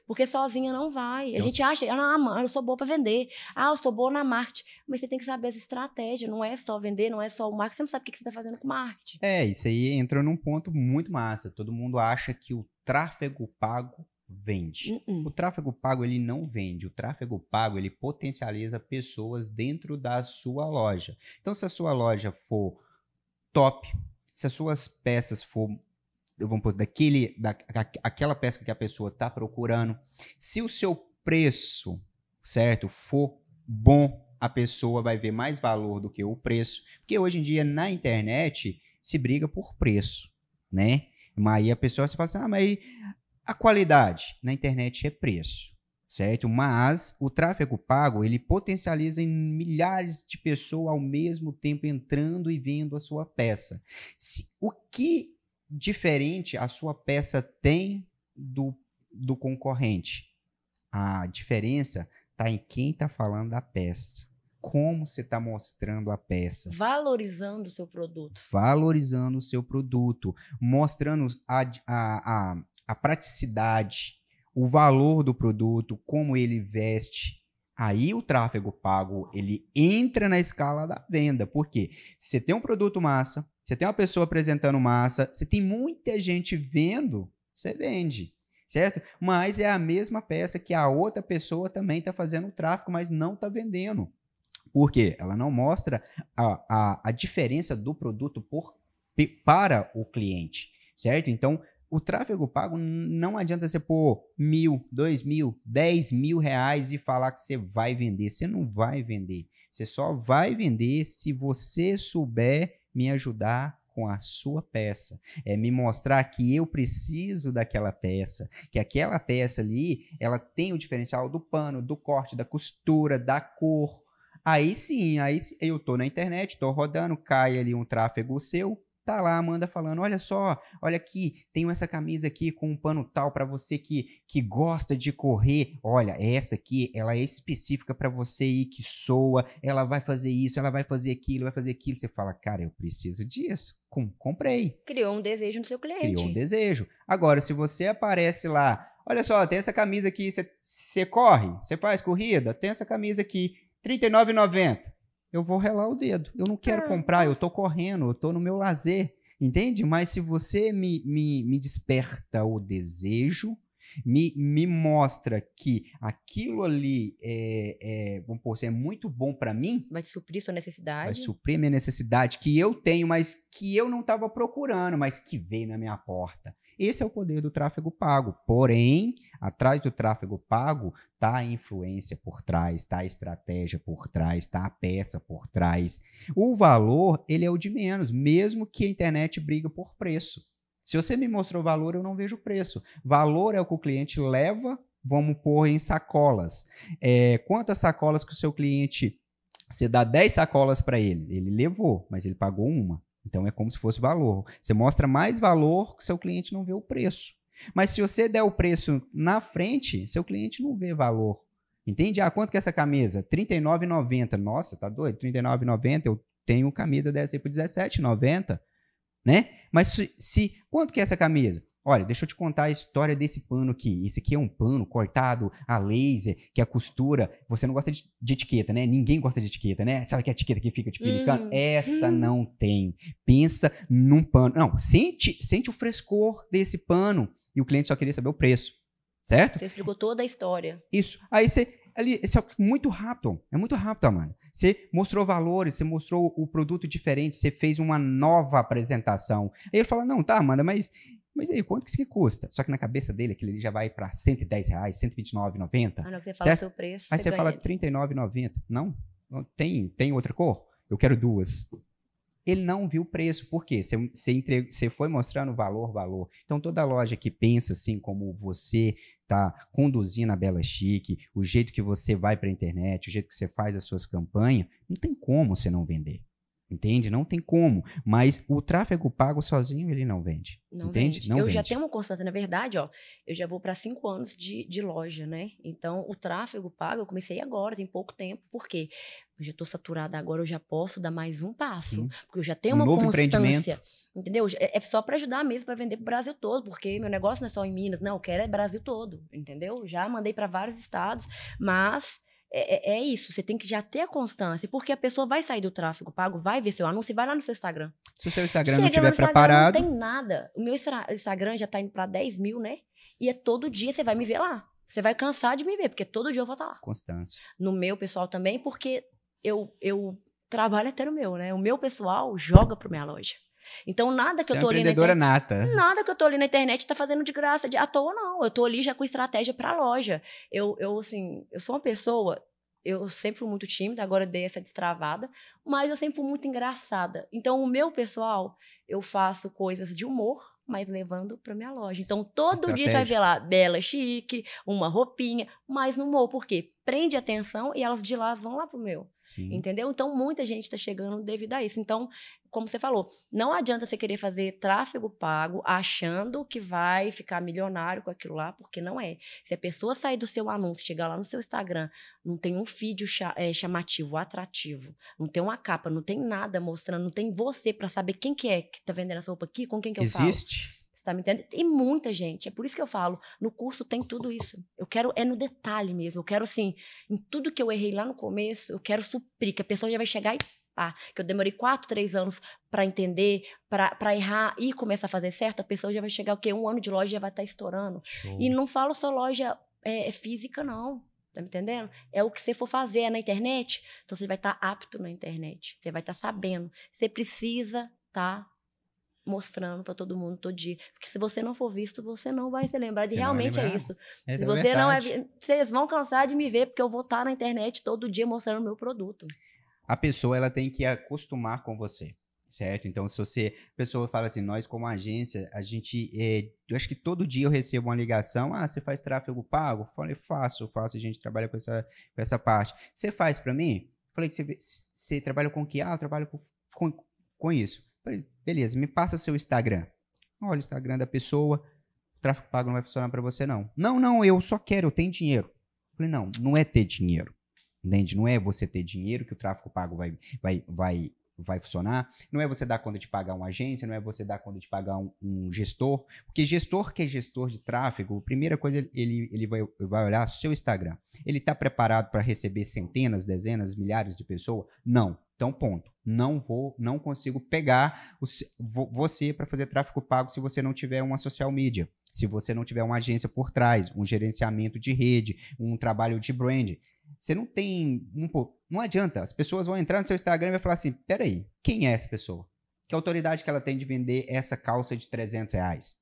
Porque sozinha não vai. Então, a gente acha, ah, mano, eu sou boa para vender. Ah, eu sou boa na marketing. Mas você tem que saber as estratégias. Não é só vender, não é só o marketing. Você não sabe o que você está fazendo com marketing. É, isso aí entra num ponto muito massa. Todo mundo acha que o tráfego pago vende. Uh -uh. O tráfego pago ele não vende, o tráfego pago ele potencializa pessoas dentro da sua loja. Então se a sua loja for top, se as suas peças for vamos pôr, daquele da, aquela peça que a pessoa está procurando, se o seu preço, certo, for bom, a pessoa vai ver mais valor do que o preço, porque hoje em dia na internet se briga por preço, né? Mas aí a pessoa se fala assim: ah, mas a qualidade na internet é preço, certo? Mas o tráfego pago ele potencializa em milhares de pessoas ao mesmo tempo entrando e vendo a sua peça. Se, o que diferente a sua peça tem do, do concorrente? A diferença está em quem está falando da peça como você está mostrando a peça. Valorizando o seu produto. Valorizando o seu produto, mostrando a, a, a, a praticidade, o valor do produto, como ele veste. Aí o tráfego pago, ele entra na escala da venda. porque Se você tem um produto massa, você tem uma pessoa apresentando massa, você tem muita gente vendo, você vende certo? Mas é a mesma peça que a outra pessoa também está fazendo o tráfego, mas não está vendendo. Porque ela não mostra a, a, a diferença do produto por, para o cliente, certo? Então, o tráfego pago não adianta você pôr mil, dois mil, dez mil reais e falar que você vai vender. Você não vai vender. Você só vai vender se você souber me ajudar com a sua peça, é me mostrar que eu preciso daquela peça, que aquela peça ali, ela tem o diferencial do pano, do corte, da costura, da cor, Aí sim, aí eu tô na internet, tô rodando, cai ali um tráfego seu, tá lá Amanda falando, olha só, olha aqui, tenho essa camisa aqui com um pano tal para você que, que gosta de correr. Olha, essa aqui, ela é específica para você ir que soa, ela vai fazer isso, ela vai fazer aquilo, vai fazer aquilo. Você fala, cara, eu preciso disso. Com, comprei. Criou um desejo no seu cliente. Criou um desejo. Agora, se você aparece lá, olha só, tem essa camisa aqui, você corre, você faz corrida, tem essa camisa aqui 39,90. Eu vou relar o dedo. Eu não quero tá. comprar, eu tô correndo, eu tô no meu lazer. Entende? Mas se você me, me, me desperta o desejo, me, me mostra que aquilo ali é, é, vamos por, é muito bom para mim. Vai suprir sua necessidade. Vai suprir minha necessidade, que eu tenho, mas que eu não estava procurando, mas que veio na minha porta. Esse é o poder do tráfego pago. Porém, atrás do tráfego pago está a influência por trás, está a estratégia por trás, está a peça por trás. O valor, ele é o de menos, mesmo que a internet briga por preço. Se você me mostrou valor, eu não vejo preço. Valor é o que o cliente leva, vamos pôr em sacolas. É, quantas sacolas que o seu cliente. Você dá 10 sacolas para ele, ele levou, mas ele pagou uma. Então é como se fosse valor. Você mostra mais valor que seu cliente não vê o preço. Mas se você der o preço na frente, seu cliente não vê valor. Entende? Ah, quanto que é essa camisa? R$39,90. Nossa, tá doido? R$39,90. Eu tenho camisa dessa aí por R$17,90. Né? Mas se, se, quanto que é essa camisa? Olha, deixa eu te contar a história desse pano aqui. Esse aqui é um pano cortado a laser, que é a costura. Você não gosta de, de, etiqueta, né? Ninguém gosta de etiqueta, né? Sabe que a etiqueta que fica te pinicando? Uhum. Essa uhum. não tem. Pensa num pano. Não, sente, sente o frescor desse pano. E o cliente só queria saber o preço. Certo? Você explicou toda a história. Isso. Aí você. Ali, isso é muito rápido. É muito rápido, Amanda. Você mostrou valores, você mostrou o produto diferente, você fez uma nova apresentação. Aí ele fala: não, tá, Amanda, mas mas aí, quanto que isso aqui custa? Só que na cabeça dele, aquilo ali já vai para 110 reais, 129,90. Ah, você fala certo? o seu preço. Aí você, você fala 39,90. Não, não tem, tem outra cor? Eu quero duas. Ele não viu o preço, por quê? Você, você foi mostrando valor, valor. Então, toda loja que pensa assim, como você está conduzindo a Bela Chique, o jeito que você vai para a internet, o jeito que você faz as suas campanhas, não tem como você não vender. Entende? Não tem como. Mas o tráfego pago sozinho ele não vende. Não entende? Vende. Não eu vende. já tenho uma constância, na verdade, ó. Eu já vou para cinco anos de, de loja, né? Então, o tráfego pago eu comecei agora, tem pouco tempo. Por quê? Eu já estou saturada agora, eu já posso dar mais um passo. Sim. Porque eu já tenho um uma novo constância. Entendeu? É, é só para ajudar mesmo, para vender para o Brasil todo, porque meu negócio não é só em Minas, não, eu quero é Brasil todo, entendeu? Já mandei para vários estados, mas é, é, é, isso, você tem que já ter a constância, porque a pessoa vai sair do tráfego pago, vai ver seu anúncio e vai lá no seu Instagram. Se o seu Instagram Chega não estiver preparado. Não tem nada. O meu Instagram já tá indo para 10 mil, né? E é todo dia você vai me ver lá. Você vai cansar de me ver, porque todo dia eu vou estar tá lá. Constância. No meu pessoal também, porque eu, eu trabalho até no meu, né? O meu pessoal joga para minha loja. Então, nada que Você eu é tô é ali na internet. Nata. Nada que eu tô ali na internet tá fazendo de graça de à toa, não. Eu tô ali já com estratégia pra loja. Eu, eu assim, eu sou uma pessoa. Eu sempre fui muito tímida, agora dei essa destravada, mas eu sempre fui muito engraçada. Então, o meu pessoal, eu faço coisas de humor, mas levando para minha loja. Então, todo dia vai ver lá, bela, chique, uma roupinha, mas no humor. Por quê? prende atenção e elas de lá vão lá pro meu. Sim. Entendeu? Então, muita gente está chegando devido a isso. Então, como você falou, não adianta você querer fazer tráfego pago achando que vai ficar milionário com aquilo lá, porque não é. Se a pessoa sair do seu anúncio, chegar lá no seu Instagram, não tem um vídeo é, chamativo, atrativo, não tem uma capa, não tem nada mostrando, não tem você para saber quem que é que tá vendendo essa roupa aqui, com quem que eu Existe? falo. Existe você tá me entendendo? Tem muita gente. É por isso que eu falo, no curso tem tudo isso. Eu quero, é no detalhe mesmo. Eu quero, assim, em tudo que eu errei lá no começo, eu quero suprir, que a pessoa já vai chegar e pá. Que eu demorei quatro, três anos para entender, para errar e começar a fazer certo, a pessoa já vai chegar, o quê? Um ano de loja já vai estar tá estourando. Show. E não falo só loja é, é, física, não. Tá me entendendo? É o que você for fazer é na internet, então você vai estar tá apto na internet. Você vai estar tá sabendo. Você precisa estar tá mostrando para todo mundo todo dia. Porque se você não for visto, você não vai ser lembrado. Você e realmente é isso. É, se é você não é. Vocês vão cansar de me ver, porque eu vou estar tá na internet todo dia mostrando o meu produto. A pessoa ela tem que acostumar com você. Certo? Então, se você. A pessoa fala assim, nós como agência, a gente. É, eu acho que todo dia eu recebo uma ligação. Ah, você faz tráfego pago? falei, faço, faço, a gente trabalha com essa, com essa parte. Você faz para mim? falei que você, você trabalha com o que? Ah, eu trabalho com, com, com isso. Falei, beleza, me passa seu Instagram. Olha o Instagram da pessoa, o tráfego pago não vai funcionar para você, não. Não, não, eu só quero, eu tenho dinheiro. Falei, não, não é ter dinheiro. Entende? Não é você ter dinheiro que o tráfego pago vai, vai, vai, vai funcionar. Não é você dar conta de pagar uma agência, não é você dar conta de pagar um, um gestor. Porque gestor que é gestor de tráfego, a primeira coisa, ele, ele vai, vai olhar seu Instagram. Ele está preparado para receber centenas, dezenas, milhares de pessoas? Não. Então, ponto. Não vou, não consigo pegar o, você para fazer tráfego pago se você não tiver uma social media, se você não tiver uma agência por trás, um gerenciamento de rede, um trabalho de brand. Você não tem. Um, não adianta. As pessoas vão entrar no seu Instagram e vai falar assim: peraí, quem é essa pessoa? Que autoridade que ela tem de vender essa calça de 300 reais?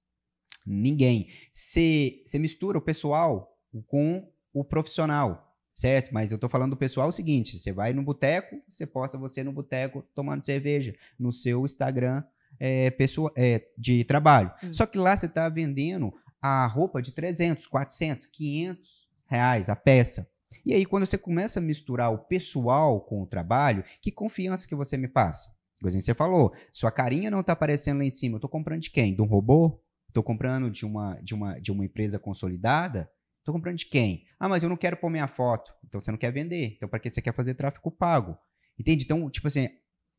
Ninguém. Você mistura o pessoal com o profissional certo? Mas eu tô falando do pessoal o seguinte: você vai no boteco, você posta você no boteco tomando cerveja no seu Instagram é, pessoa, é, de trabalho. Hum. Só que lá você tá vendendo a roupa de 300, 400, 500 reais a peça. E aí, quando você começa a misturar o pessoal com o trabalho, que confiança que você me passa? Coisinha assim, você falou, sua carinha não tá aparecendo lá em cima. Eu tô comprando de quem? De um robô? Tô comprando de uma, de uma, de uma empresa consolidada? Tô comprando de quem? Ah, mas eu não quero pôr minha foto. Então você não quer vender. Então para que você quer fazer tráfego pago? Entende? Então, tipo assim,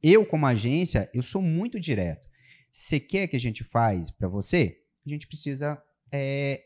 eu como agência, eu sou muito direto. Você quer que a gente faz para você? A gente precisa é,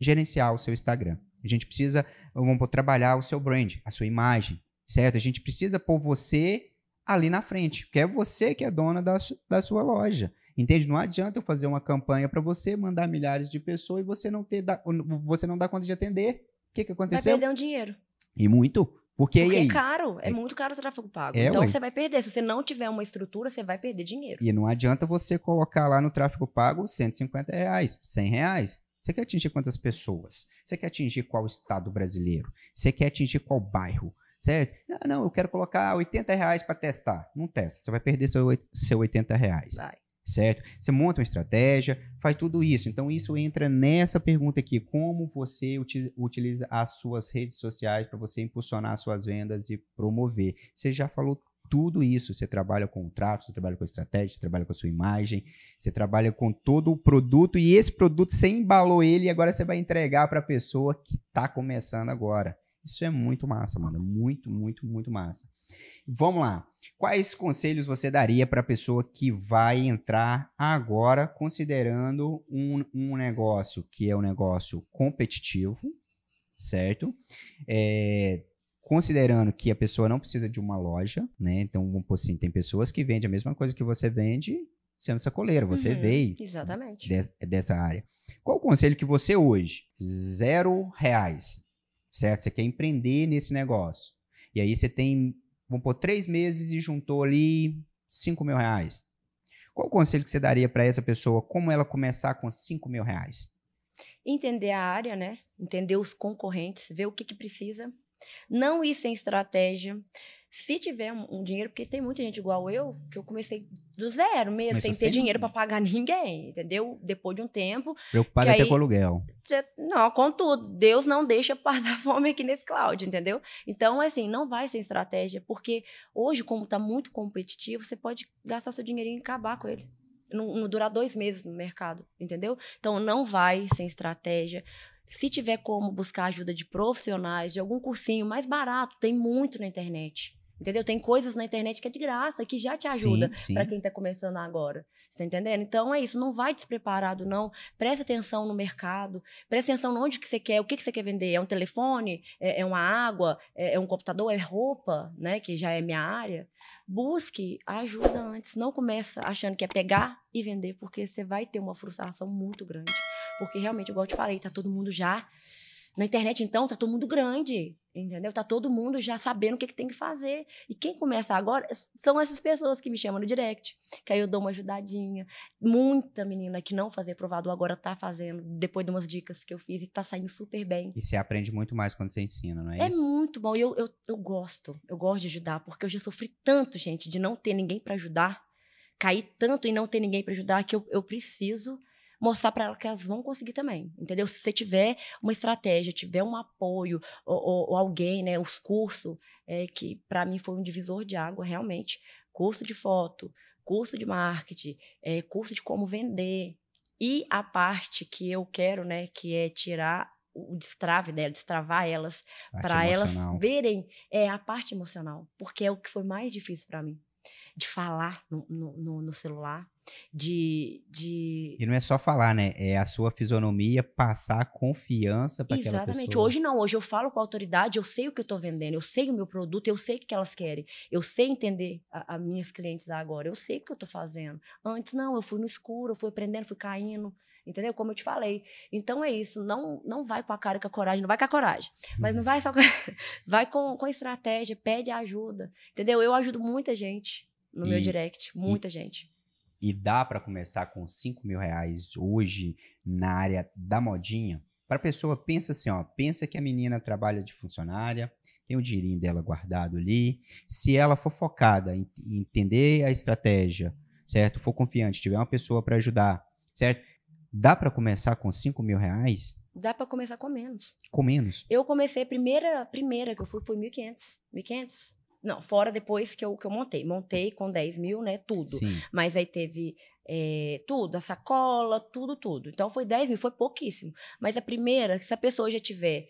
gerenciar o seu Instagram. A gente precisa, vamos trabalhar o seu brand, a sua imagem, certo? A gente precisa pôr você ali na frente, porque é você que é dona da, su da sua loja. Entende? Não adianta eu fazer uma campanha para você, mandar milhares de pessoas e você não ter da, você não dá conta de atender. O que, que aconteceu? Vai perder um dinheiro. E muito. Porque, Porque é caro, é, é muito caro o tráfego pago. É, então ué. você vai perder. Se você não tiver uma estrutura, você vai perder dinheiro. E não adianta você colocar lá no tráfego pago 150 reais, 100 reais. Você quer atingir quantas pessoas? Você quer atingir qual estado brasileiro? Você quer atingir qual bairro? Certo? Não, não eu quero colocar 80 reais para testar. Não testa, você vai perder seu, seu 80 reais. Vai certo? Você monta uma estratégia, faz tudo isso. Então, isso entra nessa pergunta aqui: como você utiliza as suas redes sociais para você impulsionar suas vendas e promover? Você já falou tudo isso. Você trabalha com o tráfego, você trabalha com a estratégia, você trabalha com a sua imagem, você trabalha com todo o produto e esse produto você embalou ele e agora você vai entregar para a pessoa que está começando agora. Isso é muito massa, mano. É muito, muito, muito massa. Vamos lá. Quais conselhos você daria para a pessoa que vai entrar agora, considerando um, um negócio que é um negócio competitivo, certo? É, considerando que a pessoa não precisa de uma loja, né? Então, vamos assim, tem pessoas que vendem a mesma coisa que você vende sendo sacoleira, você uhum, veio exatamente. De, dessa área. Qual o conselho que você hoje, zero reais, certo? Você quer empreender nesse negócio. E aí você tem vamos por três meses e juntou ali cinco mil reais. Qual o conselho que você daria para essa pessoa? Como ela começar com cinco mil reais? Entender a área, né? Entender os concorrentes, ver o que, que precisa. Não isso sem estratégia. Se tiver um, um, dinheiro, porque tem muita gente igual eu, que eu comecei do zero mesmo, Mas sem ter dinheiro para pagar ninguém, entendeu? Depois de um tempo. Preocupado até aí, com aluguel. Não, contudo, Deus não deixa passar fome aqui nesse cloud, entendeu? Então, assim, não vai ser estratégia, porque hoje, como está muito competitivo, você pode gastar seu dinheirinho e acabar com ele. Não, não durar dois meses no mercado, entendeu? Então, não vai sem estratégia. Se tiver como buscar ajuda de profissionais, de algum cursinho mais barato, tem muito na internet. Entendeu? Tem coisas na internet que é de graça, que já te ajuda para quem está começando agora. Você tá entendendo? Então é isso, não vai despreparado, não. Presta atenção no mercado, presta atenção onde que você quer, o que, que você quer vender. É um telefone? É, é uma água? É, é, um computador? É roupa, né? Que já é minha área. Busque ajuda antes. Não começa achando que é pegar e vender, porque você vai ter uma frustração muito grande. Porque realmente, igual eu te falei, tá todo mundo já na internet, então, tá todo mundo grande, entendeu? Tá todo mundo já sabendo o que, que tem que fazer. E quem começa agora são essas pessoas que me chamam no direct, que aí eu dou uma ajudadinha. Muita menina que não fazia provador agora tá fazendo, depois de umas dicas que eu fiz, e tá saindo super bem. E você aprende muito mais quando você ensina, não é, é isso? É muito bom. E eu, eu, eu gosto, eu gosto de ajudar, porque eu já sofri tanto, gente, de não ter ninguém para ajudar, cair tanto em não ter ninguém para ajudar, que eu, eu preciso mostrar para elas que elas vão conseguir também, entendeu? Se você tiver uma estratégia, tiver um apoio, ou, ou, ou alguém, né, os cursos, é, que para mim foi um divisor de água, realmente. Curso de foto, curso de marketing, é, curso de como vender. E a parte que eu quero, né, que é tirar o destrave dela, destravar elas, para elas verem é, a parte emocional, porque é o que foi mais difícil para mim, de falar no, no, no celular, de, de... E não é só falar, né? É a sua fisionomia passar confiança para aquela pessoa. Exatamente. Hoje não, hoje eu falo com a autoridade, eu sei o que eu estou vendendo, eu sei o meu produto, eu sei o que elas querem, eu sei entender as minhas clientes agora, eu sei o que eu estou fazendo. Antes não, eu fui no escuro, eu fui aprendendo, fui caindo, entendeu? Como eu te falei. Então é isso, não não vai com a cara e com a coragem, não vai com a coragem, mas não uhum. vai só com... vai com, com estratégia, pede ajuda, entendeu? Eu ajudo muita gente no e, meu direct, muita e... gente e dá para começar com 5 mil reais hoje na área da modinha, para a pessoa, pensa assim, ó, pensa que a menina trabalha de funcionária, tem o dinheirinho dela guardado ali, se ela for focada em entender a estratégia, certo? For confiante, tiver uma pessoa para ajudar, certo? Dá para começar com 5 mil reais? Dá para começar com menos. Com menos? Eu comecei, a primeira, primeira que eu fui foi 1.500. 1.500? Não, fora depois que eu, que eu montei. Montei com 10 mil, né? Tudo. Sim. Mas aí teve é, tudo, a sacola, tudo, tudo. Então foi 10 mil, foi pouquíssimo. Mas a primeira, se a pessoa já tiver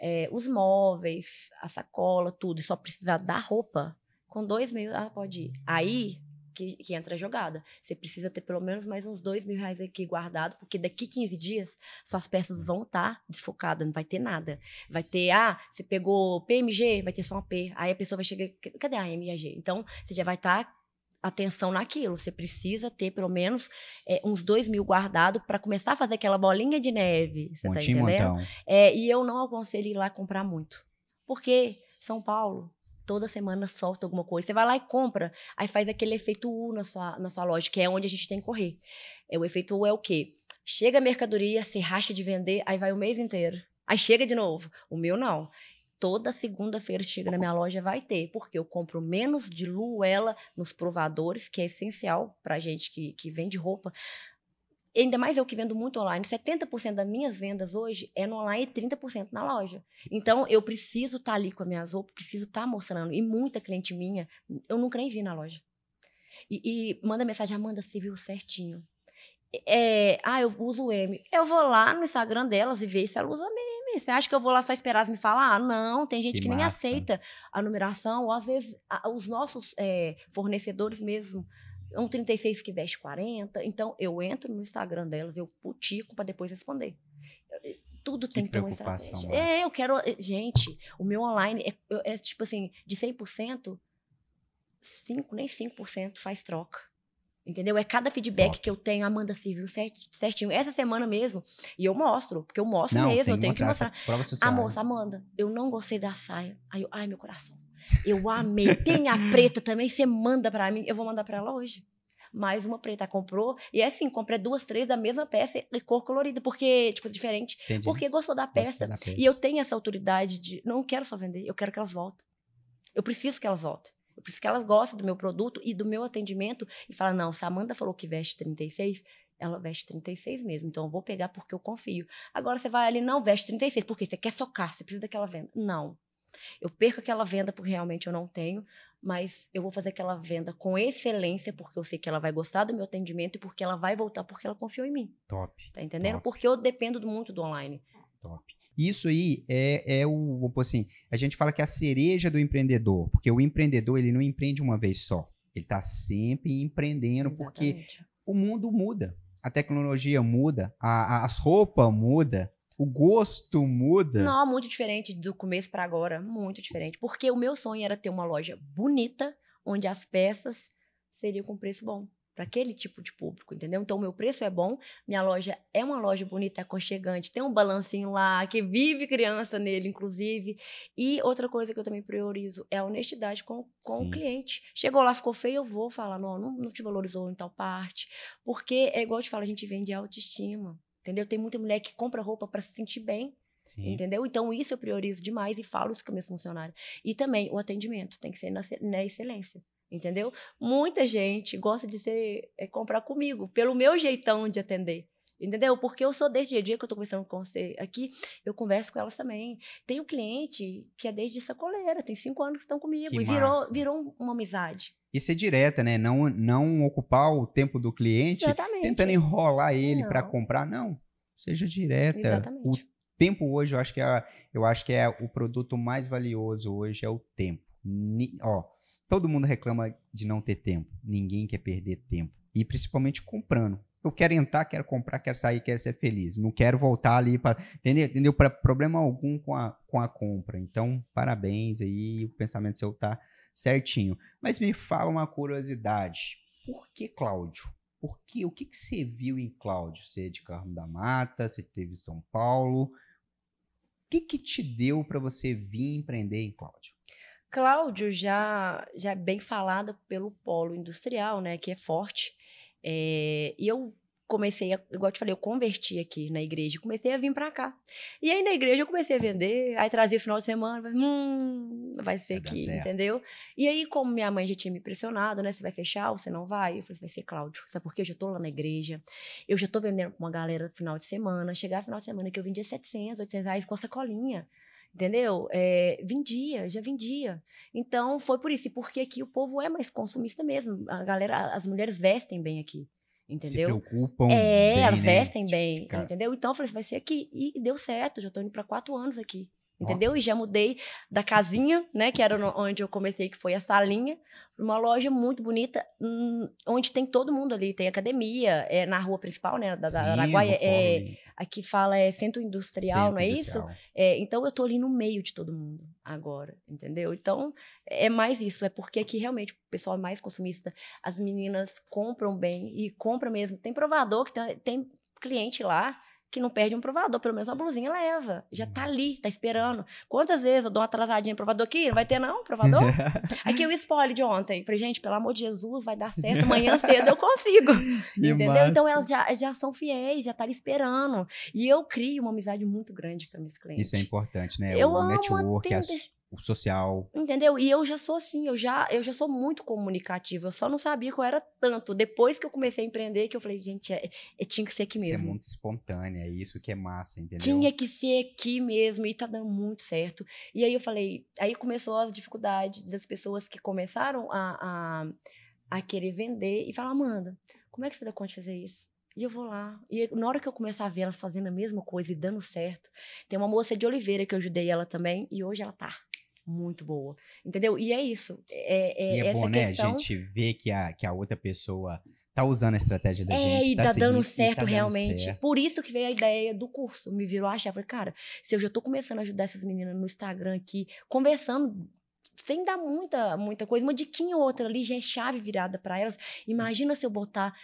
é, os móveis, a sacola, tudo, e só precisar da roupa, com dois mil, ela pode ir. Aí que, que entra a jogada. Você precisa ter pelo menos mais uns dois mil reais aqui guardado, porque daqui 15 dias suas peças vão estar tá desfocadas, não vai ter nada. Vai ter, ah, você pegou PMG, vai ter só uma P. Aí a pessoa vai chegar, cadê a M e a G? Então, você já vai estar. Tá atenção naquilo. Você precisa ter pelo menos é, uns dois mil guardado para começar a fazer aquela bolinha de neve. Você tá Montinho tá entendendo? É, e eu não aconselho ir lá comprar muito. Porque São Paulo toda semana solta alguma coisa. Você vai lá e compra, aí faz aquele efeito U na sua, na sua loja, que é onde a gente tem que correr. É, o efeito U é o quê? Chega a mercadoria, se racha de vender, aí vai o mês inteiro. Aí chega de novo. O meu não. Toda segunda-feira chega na minha loja vai ter, porque eu compro menos de luela nos provadores, que é essencial para gente que, que vende roupa ainda mais eu que vendo muito online, 70% das minhas vendas hoje é no online e 30% na loja. Então, eu preciso estar tá ali com as minhas roupas, preciso estar tá mostrando. E muita cliente minha, eu nunca nem vi na loja. E, e manda mensagem, Amanda, você viu certinho. É, ah, eu uso o M. Eu vou lá no Instagram delas e ver se ela usa M. Você acha que eu vou lá só esperar elas me falar? Ah, não, tem gente que, que nem aceita a numeração, ou às vezes a, os nossos é, fornecedores mesmo é um 36 que veste 40. Então, eu entro no Instagram delas, eu futico para depois responder. Tudo tem que, ter uma estratégia. Mas... É, eu quero. Eh, gente, o meu online é, é tipo assim: de 100%, 5, nem 5% faz troca. Entendeu? É cada feedback que eu tenho, Amanda Civil, certinho. Essa semana mesmo, e eu mostro, porque eu mostro não, mesmo, eu tenho que mostrar. Que mostrar. A moça, né? Amanda, eu não gostei da saia. Aí eu, ai, meu coração. Eu amei. Tem a preta também, você manda para mim. Eu vou mandar para ela hoje. Mais uma preta. Comprou. E é assim, comprei duas, três da mesma peça e cor colorida, porque, tipo, diferente. Entendi. Porque gostou da peça. da peça. E eu tenho essa autoridade de. Não quero só vender, eu quero que elas voltem. Eu preciso que elas voltem. Eu preciso que elas gostem do meu produto e do meu atendimento. E fala não, se a Amanda falou que veste 36, ela veste 36 mesmo, então eu vou pegar porque eu confio. Agora você vai ali, não veste 36, porque você quer socar, você precisa daquela venda. Não. Eu perco aquela venda porque realmente eu não tenho, mas eu vou fazer aquela venda com excelência porque eu sei que ela vai gostar do meu atendimento e porque ela vai voltar porque ela confiou em mim. Top. Tá entendendo? Top. Porque eu dependo muito do online. Top. Isso aí é, é o, assim, a gente fala que é a cereja do empreendedor, porque o empreendedor, ele não empreende uma vez só. Ele está sempre empreendendo, Exatamente. porque o mundo muda, a tecnologia muda, a, as roupas mudam, o gosto muda? Não, muito diferente do começo para agora, muito diferente. Porque o meu sonho era ter uma loja bonita, onde as peças seriam com preço bom para aquele tipo de público, entendeu? Então, o meu preço é bom, minha loja é uma loja bonita, aconchegante, tem um balancinho lá que vive criança nele, inclusive. E outra coisa que eu também priorizo é a honestidade com, com o cliente. Chegou lá, ficou feio, eu vou falar, não, não, não te valorizou em tal parte. Porque é igual eu te falo, a gente vende autoestima entendeu? Tem muita mulher que compra roupa para se sentir bem, Sim. Entendeu? Então, isso eu priorizo demais e falo isso com meus funcionários. E também o atendimento tem que ser na, na excelência. Entendeu? Muita gente gosta de ser, é, comprar comigo, pelo meu jeitão de atender. Entendeu? Porque eu sou desde o dia que eu tô conversando com você aqui, eu converso com elas também. Tem um cliente que é desde sacoleira, tem cinco anos que estão comigo. Que e virou, virou uma amizade. E ser direta, né? Não, não ocupar o tempo do cliente Exatamente. tentando enrolar ele para comprar. Não. Seja direta. Exatamente. O tempo hoje, eu acho que é, eu acho que é o produto mais valioso hoje, é o tempo. Ni, ó, todo mundo reclama de não ter tempo. Ninguém quer perder tempo. E principalmente comprando eu quero entrar, quero comprar, quero sair, quero ser feliz. Não quero voltar ali para. Entendeu? entendeu? problema algum com a, com a compra. Então, parabéns aí, o pensamento seu tá certinho. Mas me fala uma curiosidade. Por que Cláudio? Por que, o que, que você viu em Cláudio? Você é de Carmo da Mata, você teve em São Paulo. O que, que te deu para você vir empreender em Cláudio? Cláudio já, já é bem falada pelo polo industrial, né, que é forte. É, e eu comecei, a, igual eu te falei, eu converti aqui na igreja, comecei a vir para cá. E aí na igreja eu comecei a vender, aí trazia o final de semana, hum, vai ser vai que, entendeu? E aí, como minha mãe já tinha me pressionado, né? Você vai fechar ou você não vai? Eu falei, vai ser Cláudio. Sabe por quê? Eu já tô lá na igreja, eu já tô vendendo pra uma galera no final de semana. Chegar no final de semana que eu vendia 700, 800 reais com a sacolinha entendeu? É, vendia, já vendia. Então foi por isso. E porque aqui o povo é mais consumista mesmo. A galera, as mulheres vestem bem aqui. Entendeu? Se preocupam. É, bem, elas né? vestem né? bem, entendeu? Então eu falei, assim, vai ser aqui. E deu certo, já tô indo para quatro anos aqui entendeu? Ó. E já mudei da casinha, né, que era onde eu comecei, que foi a salinha, para uma loja muito bonita, hum, onde tem todo mundo ali, tem academia, é na rua principal, né, da, Sim, Araguaia, é, aqui fala é centro industrial, centro não é industrial. isso? É, então eu tô ali no meio de todo mundo agora, entendeu? Então é mais isso, é porque aqui realmente o pessoal é mais consumista, as meninas compram bem e compram mesmo, tem provador que tem, tem cliente lá que não perde um provador, pelo menos uma blusinha leva. Já tá uhum. ali, tá esperando. Quantas vezes eu dou uma atrasadinha no provador aqui? Não vai ter, não, provador? aqui o spoiler de ontem. Falei, gente, pelo amor de Jesus, vai dar certo. Amanhã cedo eu consigo. Entendeu? Massa. Então elas já, já são fiéis, já tá ali esperando. E eu crio uma amizade muito grande com a minhas clientes. Isso é importante, né? Eu o amo network, atender social. Entendeu? E eu já sou assim, eu já, eu já sou muito comunicativa. Eu só não sabia que eu era tanto. Depois que eu comecei a empreender, que eu falei, gente, é, é tinha que ser aqui mesmo. Você é muito espontânea, é isso que é massa, entendeu? Tinha que ser aqui mesmo, e tá dando muito certo. E aí eu falei, aí começou a dificuldade das pessoas que começaram a, a, a querer vender e falar, Amanda, como é que você dá conta de fazer isso? E eu vou lá. E na hora que eu começar a ver elas fazendo a mesma coisa e dando certo, tem uma moça de Oliveira que eu ajudei ela também, e hoje ela tá muito boa. Entendeu? E é isso. É, é, e é bom, né, a gente ver que a, que a outra pessoa tá usando a estratégia da é, gente. E tá, tá dando tá certo tá realmente. Certo. Por isso que veio a ideia do curso. Me virou a chave Falei, cara, se eu já tô começando a ajudar essas meninas no Instagram aqui, conversando sem dar muita, muita coisa, uma diquinha ou outra ali já é chave virada para elas. Imagina se eu botar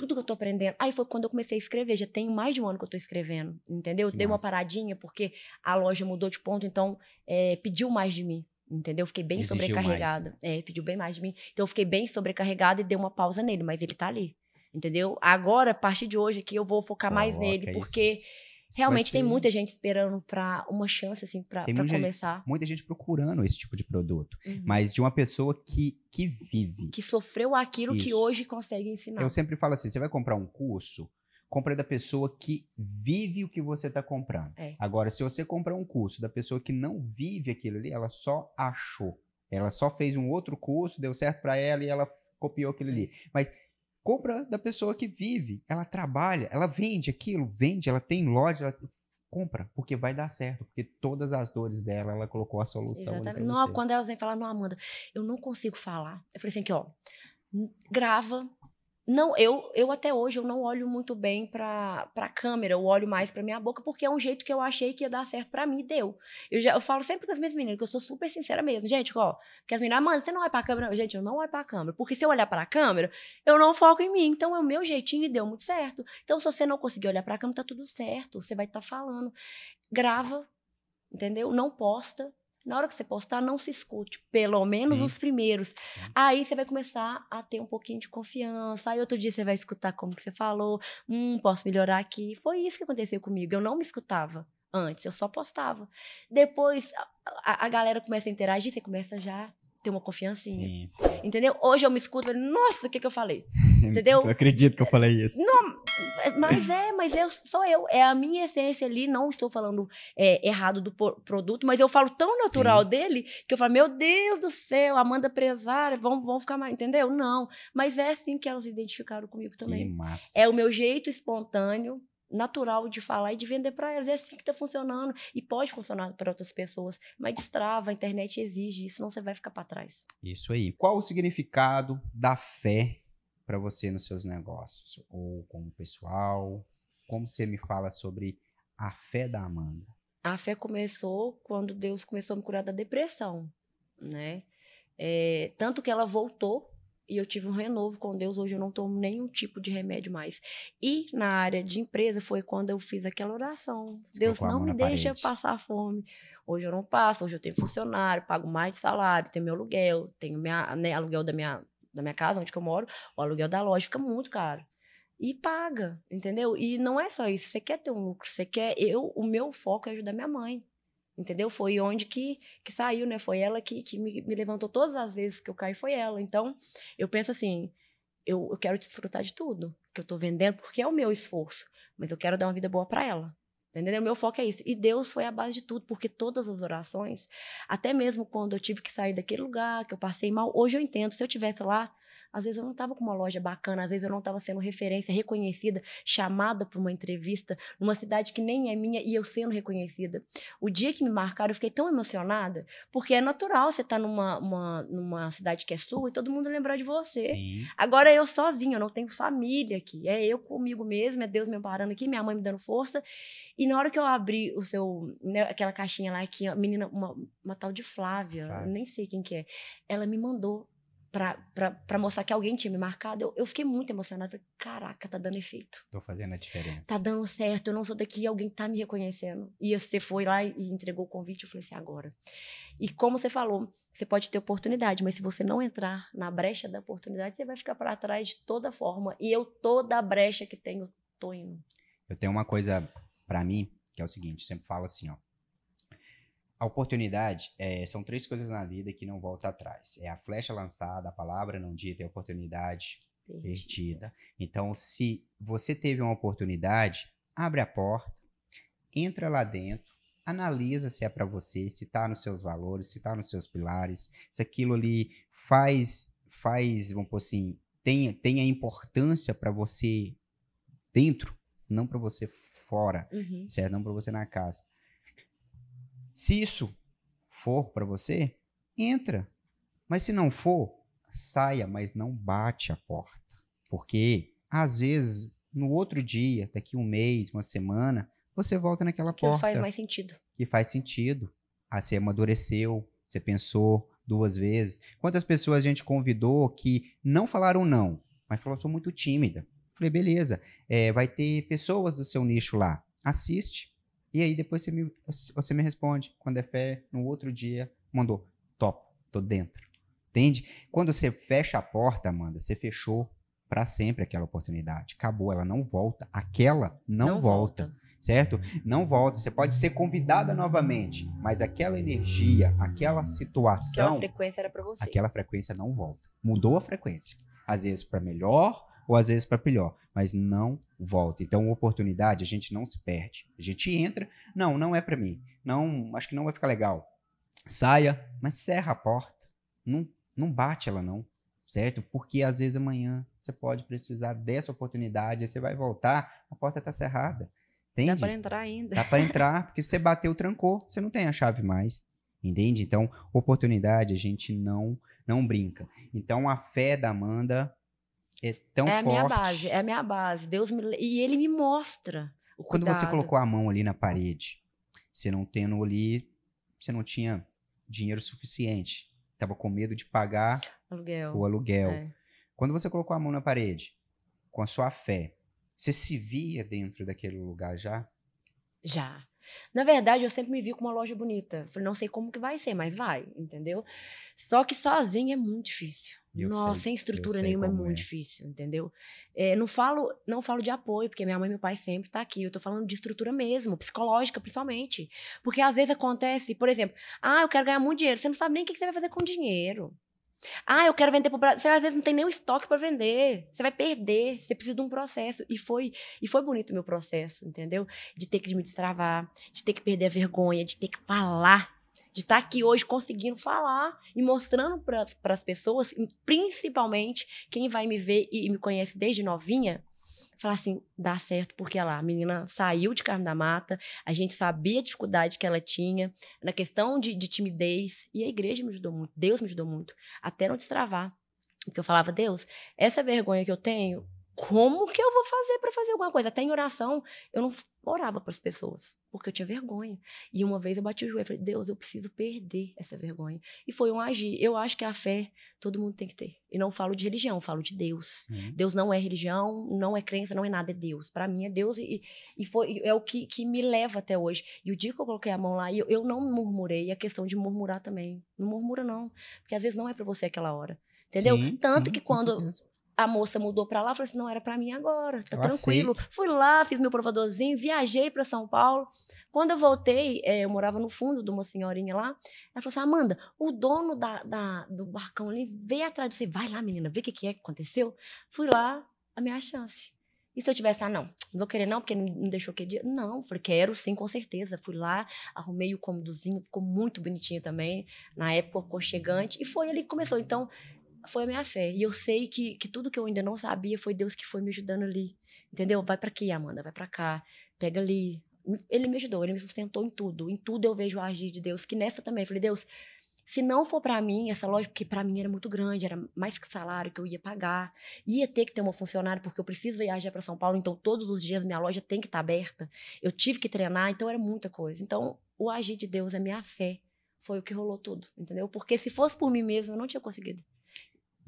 tudo que eu tô aprendendo. Aí foi quando eu comecei a escrever, já tem mais de um ano que eu tô escrevendo, entendeu? Que Dei massa. uma paradinha porque a loja mudou de ponto, então é, pediu mais de mim. Entendeu? fiquei bem Exigiu sobrecarregada. É, pediu bem mais de mim. Então eu fiquei bem sobrecarregada e dei uma pausa nele, mas ele tá ali. Entendeu? Agora, a partir de hoje aqui, eu vou focar mais nele, porque isso realmente tem muita gente esperando para uma chance, assim, para começar. Gente, muita gente procurando esse tipo de produto. Uhum. Mas de uma pessoa que, que vive. Que sofreu aquilo Isso. que hoje consegue ensinar. Eu sempre falo assim: você vai comprar um curso, compra da pessoa que vive o que você está comprando. É. Agora, se você comprar um curso da pessoa que não vive aquilo ali, ela só achou. Ela só fez um outro curso, deu certo para ela e ela copiou aquilo é. ali. Mas compra da pessoa que vive. Ela trabalha, ela vende aquilo, vende, ela tem loja, ela compra, porque vai dar certo, porque todas as dores dela, ela colocou a solução. Exatamente. Não, quando elas vêm falar, não, Amanda, eu não consigo falar. Eu falei assim, que ó, grava, não, eu, eu até hoje eu não olho muito bem para a câmera, eu olho mais para minha boca, porque é um jeito que eu achei que ia dar certo para mim, deu. Eu, já, eu falo sempre para as minhas meninas, que eu sou super sincera mesmo. Gente, ó, porque as meninas, ah, mano, você não olha para a câmera? Gente, eu não olho para a câmera, porque se eu olhar para a câmera, eu não foco em mim. Então é o meu jeitinho e deu muito certo. Então se você não conseguir olhar para a câmera, tá tudo certo, você vai estar tá falando. Grava, entendeu? Não posta, na hora que você postar, não se escute, pelo menos Sim. os primeiros. Sim. Aí você vai começar a ter um pouquinho de confiança. Aí outro dia você vai escutar como que você falou, hum, posso melhorar aqui. Foi isso que aconteceu comigo. Eu não me escutava antes, eu só postava. Depois a, a galera começa a interagir, você começa já ter uma confiancinha. Sim, sim. Entendeu? Hoje eu me escuto, nossa, o que, que eu falei? Entendeu? eu acredito que eu falei isso. Não, mas é, mas eu sou eu. É a minha essência ali. Não estou falando é, errado do produto, mas eu falo tão natural sim. dele que eu falo, meu Deus do céu, Amanda Presária, vão, vão ficar mais, entendeu? Não. Mas é assim que elas identificaram comigo também. É o meu jeito espontâneo natural de falar e de vender para elas. É assim que está funcionando e pode funcionar para outras pessoas, mas destrava, a internet exige isso, senão você vai ficar para trás. Isso aí. Qual o significado da fé para você nos seus negócios ou como pessoal? Como você me fala sobre a fé da Amanda? A fé começou quando Deus começou a me curar da depressão, né? É, tanto que ela voltou e eu tive um renovo com Deus. Hoje eu não tomo nenhum tipo de remédio mais. E na área de empresa foi quando eu fiz aquela oração: Deus não me deixa parede. passar fome. Hoje eu não passo, hoje eu tenho funcionário, pago mais salário, tenho meu aluguel, tenho minha, né, aluguel da minha, da minha casa, onde eu moro, o aluguel da loja fica muito caro e paga, entendeu? E não é só isso. Você quer ter um lucro, você quer. Eu, o meu foco é ajudar minha mãe entendeu? Foi onde que, que saiu, né? Foi ela que, que me, me levantou todas as vezes que eu caí, foi ela. Então, eu penso assim, eu, eu quero desfrutar de tudo que eu tô vendendo, porque é o meu esforço, mas eu quero dar uma vida boa para ela. Entendeu? O meu foco é isso. E Deus foi a base de tudo, porque todas as orações, até mesmo quando eu tive que sair daquele lugar, que eu passei mal, hoje eu entendo. Se eu tivesse lá, às vezes eu não estava com uma loja bacana, às vezes eu não estava sendo referência, reconhecida, chamada para uma entrevista numa cidade que nem é minha e eu sendo reconhecida. O dia que me marcaram, eu fiquei tão emocionada, porque é natural você estar tá numa, uma, numa cidade que é sua e todo mundo lembrar de você. Sim. Agora eu sozinha, eu não tenho família aqui. É eu comigo mesma, é Deus me parando aqui, minha mãe me dando força. E na hora que eu abri o seu, né, aquela caixinha lá que a menina, uma, uma tal de Flávia, Flávia, nem sei quem que é, ela me mandou para mostrar que alguém tinha me marcado, eu, eu fiquei muito emocionada. Falei, caraca, tá dando efeito. Tô fazendo a diferença. Tá dando certo, eu não sou daqui, alguém tá me reconhecendo. E você foi lá e entregou o convite, eu falei assim, agora. E como você falou, você pode ter oportunidade, mas se você não entrar na brecha da oportunidade, você vai ficar para trás de toda forma. E eu, toda a brecha que tenho, tô indo. Eu tenho uma coisa para mim, que é o seguinte, sempre falo assim, ó. A oportunidade é, são três coisas na vida que não volta atrás. É a flecha lançada, a palavra não dita, é a oportunidade perdida. perdida. Então, se você teve uma oportunidade, abre a porta, entra lá dentro, analisa se é para você, se está nos seus valores, se está nos seus pilares, se aquilo ali faz, faz, vamos por assim, tem, tem a importância para você dentro, não para você fora, uhum. certo? Não para você na casa. Se isso for para você, entra. Mas se não for, saia, mas não bate a porta. Porque às vezes, no outro dia, daqui um mês, uma semana, você volta naquela que porta. Que faz mais sentido. Que faz sentido. Ah, você amadureceu, você pensou duas vezes. Quantas pessoas a gente convidou que não falaram não, mas falou, sou muito tímida. Falei, beleza, é, vai ter pessoas do seu nicho lá. Assiste, e aí depois você me, você me responde. Quando é fé, no outro dia, mandou, top, tô dentro. Entende? Quando você fecha a porta, Amanda, você fechou para sempre aquela oportunidade. Acabou, ela não volta. Aquela não, não volta. volta certo? Não volta. Você pode ser convidada novamente, mas aquela energia, aquela situação. Aquela frequência era para você. Aquela frequência não volta. Mudou a frequência. Às vezes para melhor, ou às vezes para pior, mas não volta. Então, oportunidade a gente não se perde. A gente entra, não, não é para mim. Não, acho que não vai ficar legal. Saia, mas cerra a porta. Não, não bate ela não, certo? Porque às vezes amanhã você pode precisar dessa oportunidade, aí você vai voltar, a porta está cerrada. Entende? Dá para entrar ainda. Dá para entrar, porque você bateu, trancou, você não tem a chave mais. Entende? Então, oportunidade a gente não não brinca. Então, a fé da Amanda é tão é forte. É a minha base, é a minha base. Deus me... E ele me mostra o Quando você colocou a mão ali na parede, você não tendo ali, você não tinha dinheiro suficiente. Tava com medo de pagar aluguel. o aluguel. É. Quando você colocou a mão na parede, com a sua fé, você se via dentro daquele lugar já? Já. Na verdade, eu sempre me vi com uma loja bonita. Falei, não sei como que vai ser, mas vai, entendeu? Só que sozinho é muito difícil. Eu Nossa, sei, sem estrutura nenhuma é muito é. difícil, entendeu? É, não falo não falo de apoio, porque minha mãe e meu pai sempre tá aqui. Eu tô falando de estrutura mesmo, psicológica principalmente. Porque às vezes acontece, por exemplo, ah, eu quero ganhar muito dinheiro. Você não sabe nem o que você vai fazer com o dinheiro. Ah, eu quero vender pro Brasil. Você às vezes não tem nem o estoque para vender. Você vai perder. Você precisa de um processo. E foi, e foi bonito o meu processo, entendeu? De ter que me destravar, de ter que perder a vergonha, de ter que falar de estar tá aqui hoje conseguindo falar e mostrando para as pessoas, principalmente quem vai me ver e, me conhece desde novinha, falar assim, dá certo, porque lá a menina saiu de Carmo da Mata, a gente sabia a dificuldade que ela tinha, na questão de, de timidez, e a igreja me ajudou muito, Deus me ajudou muito, até não destravar. Porque eu falava, Deus, essa vergonha que eu tenho, como que eu vou fazer para fazer alguma coisa? Até em oração, eu não orava para as pessoas, porque eu tinha vergonha. E uma vez eu bati o joelho e falei, Deus, eu preciso perder essa vergonha. E foi um agir. Eu acho que a fé todo mundo tem que ter. E não falo de religião, falo de Deus. Uhum. Deus não é religião, não é crença, não é nada, é Deus. Para mim é Deus e, e foi, é o que, que me leva até hoje. E o dia que eu coloquei a mão lá, eu, eu não murmurei. a questão de murmurar também. Não murmura, não. Porque às vezes não é para você aquela hora. Entendeu? Sim, Tanto sim, que quando a moça mudou para lá, falou assim: não, era para mim agora, tá eu tranquilo. Aceito. Fui lá, fiz meu provadorzinho, viajei para São Paulo. Quando eu voltei, é, eu morava no fundo de uma senhorinha lá. Ela falou assim: Amanda, o dono da, da do barcão ali veio atrás de você. Vai lá, menina, vê o que, que é que aconteceu. Fui lá, a minha chance. E se eu tivesse, ah, não, não vou querer não, porque não deixou que dia. Não, falei, quero sim, com certeza. Fui lá, arrumei o cômodozinho, ficou muito bonitinho também. Na época, aconchegante. E foi ali que começou. Então, foi a minha fé. E eu sei que, que tudo que eu ainda não sabia foi Deus que foi me ajudando ali. Entendeu? Vai para aqui, Amanda, vai para cá, pega ali. Ele me ajudou, ele me sustentou em tudo. Em tudo eu vejo o agir de Deus, que nessa também. Eu falei, Deus, se não for para mim essa loja, porque para mim era muito grande, era mais que salário que eu ia pagar, ia ter que ter uma funcionária, porque eu preciso viajar para São Paulo, então todos os dias minha loja tem que estar tá aberta. Eu tive que treinar, então era muita coisa. Então, o agir de Deus, a minha fé, foi o que rolou tudo, entendeu? Porque se fosse por mim mesma, eu não tinha conseguido.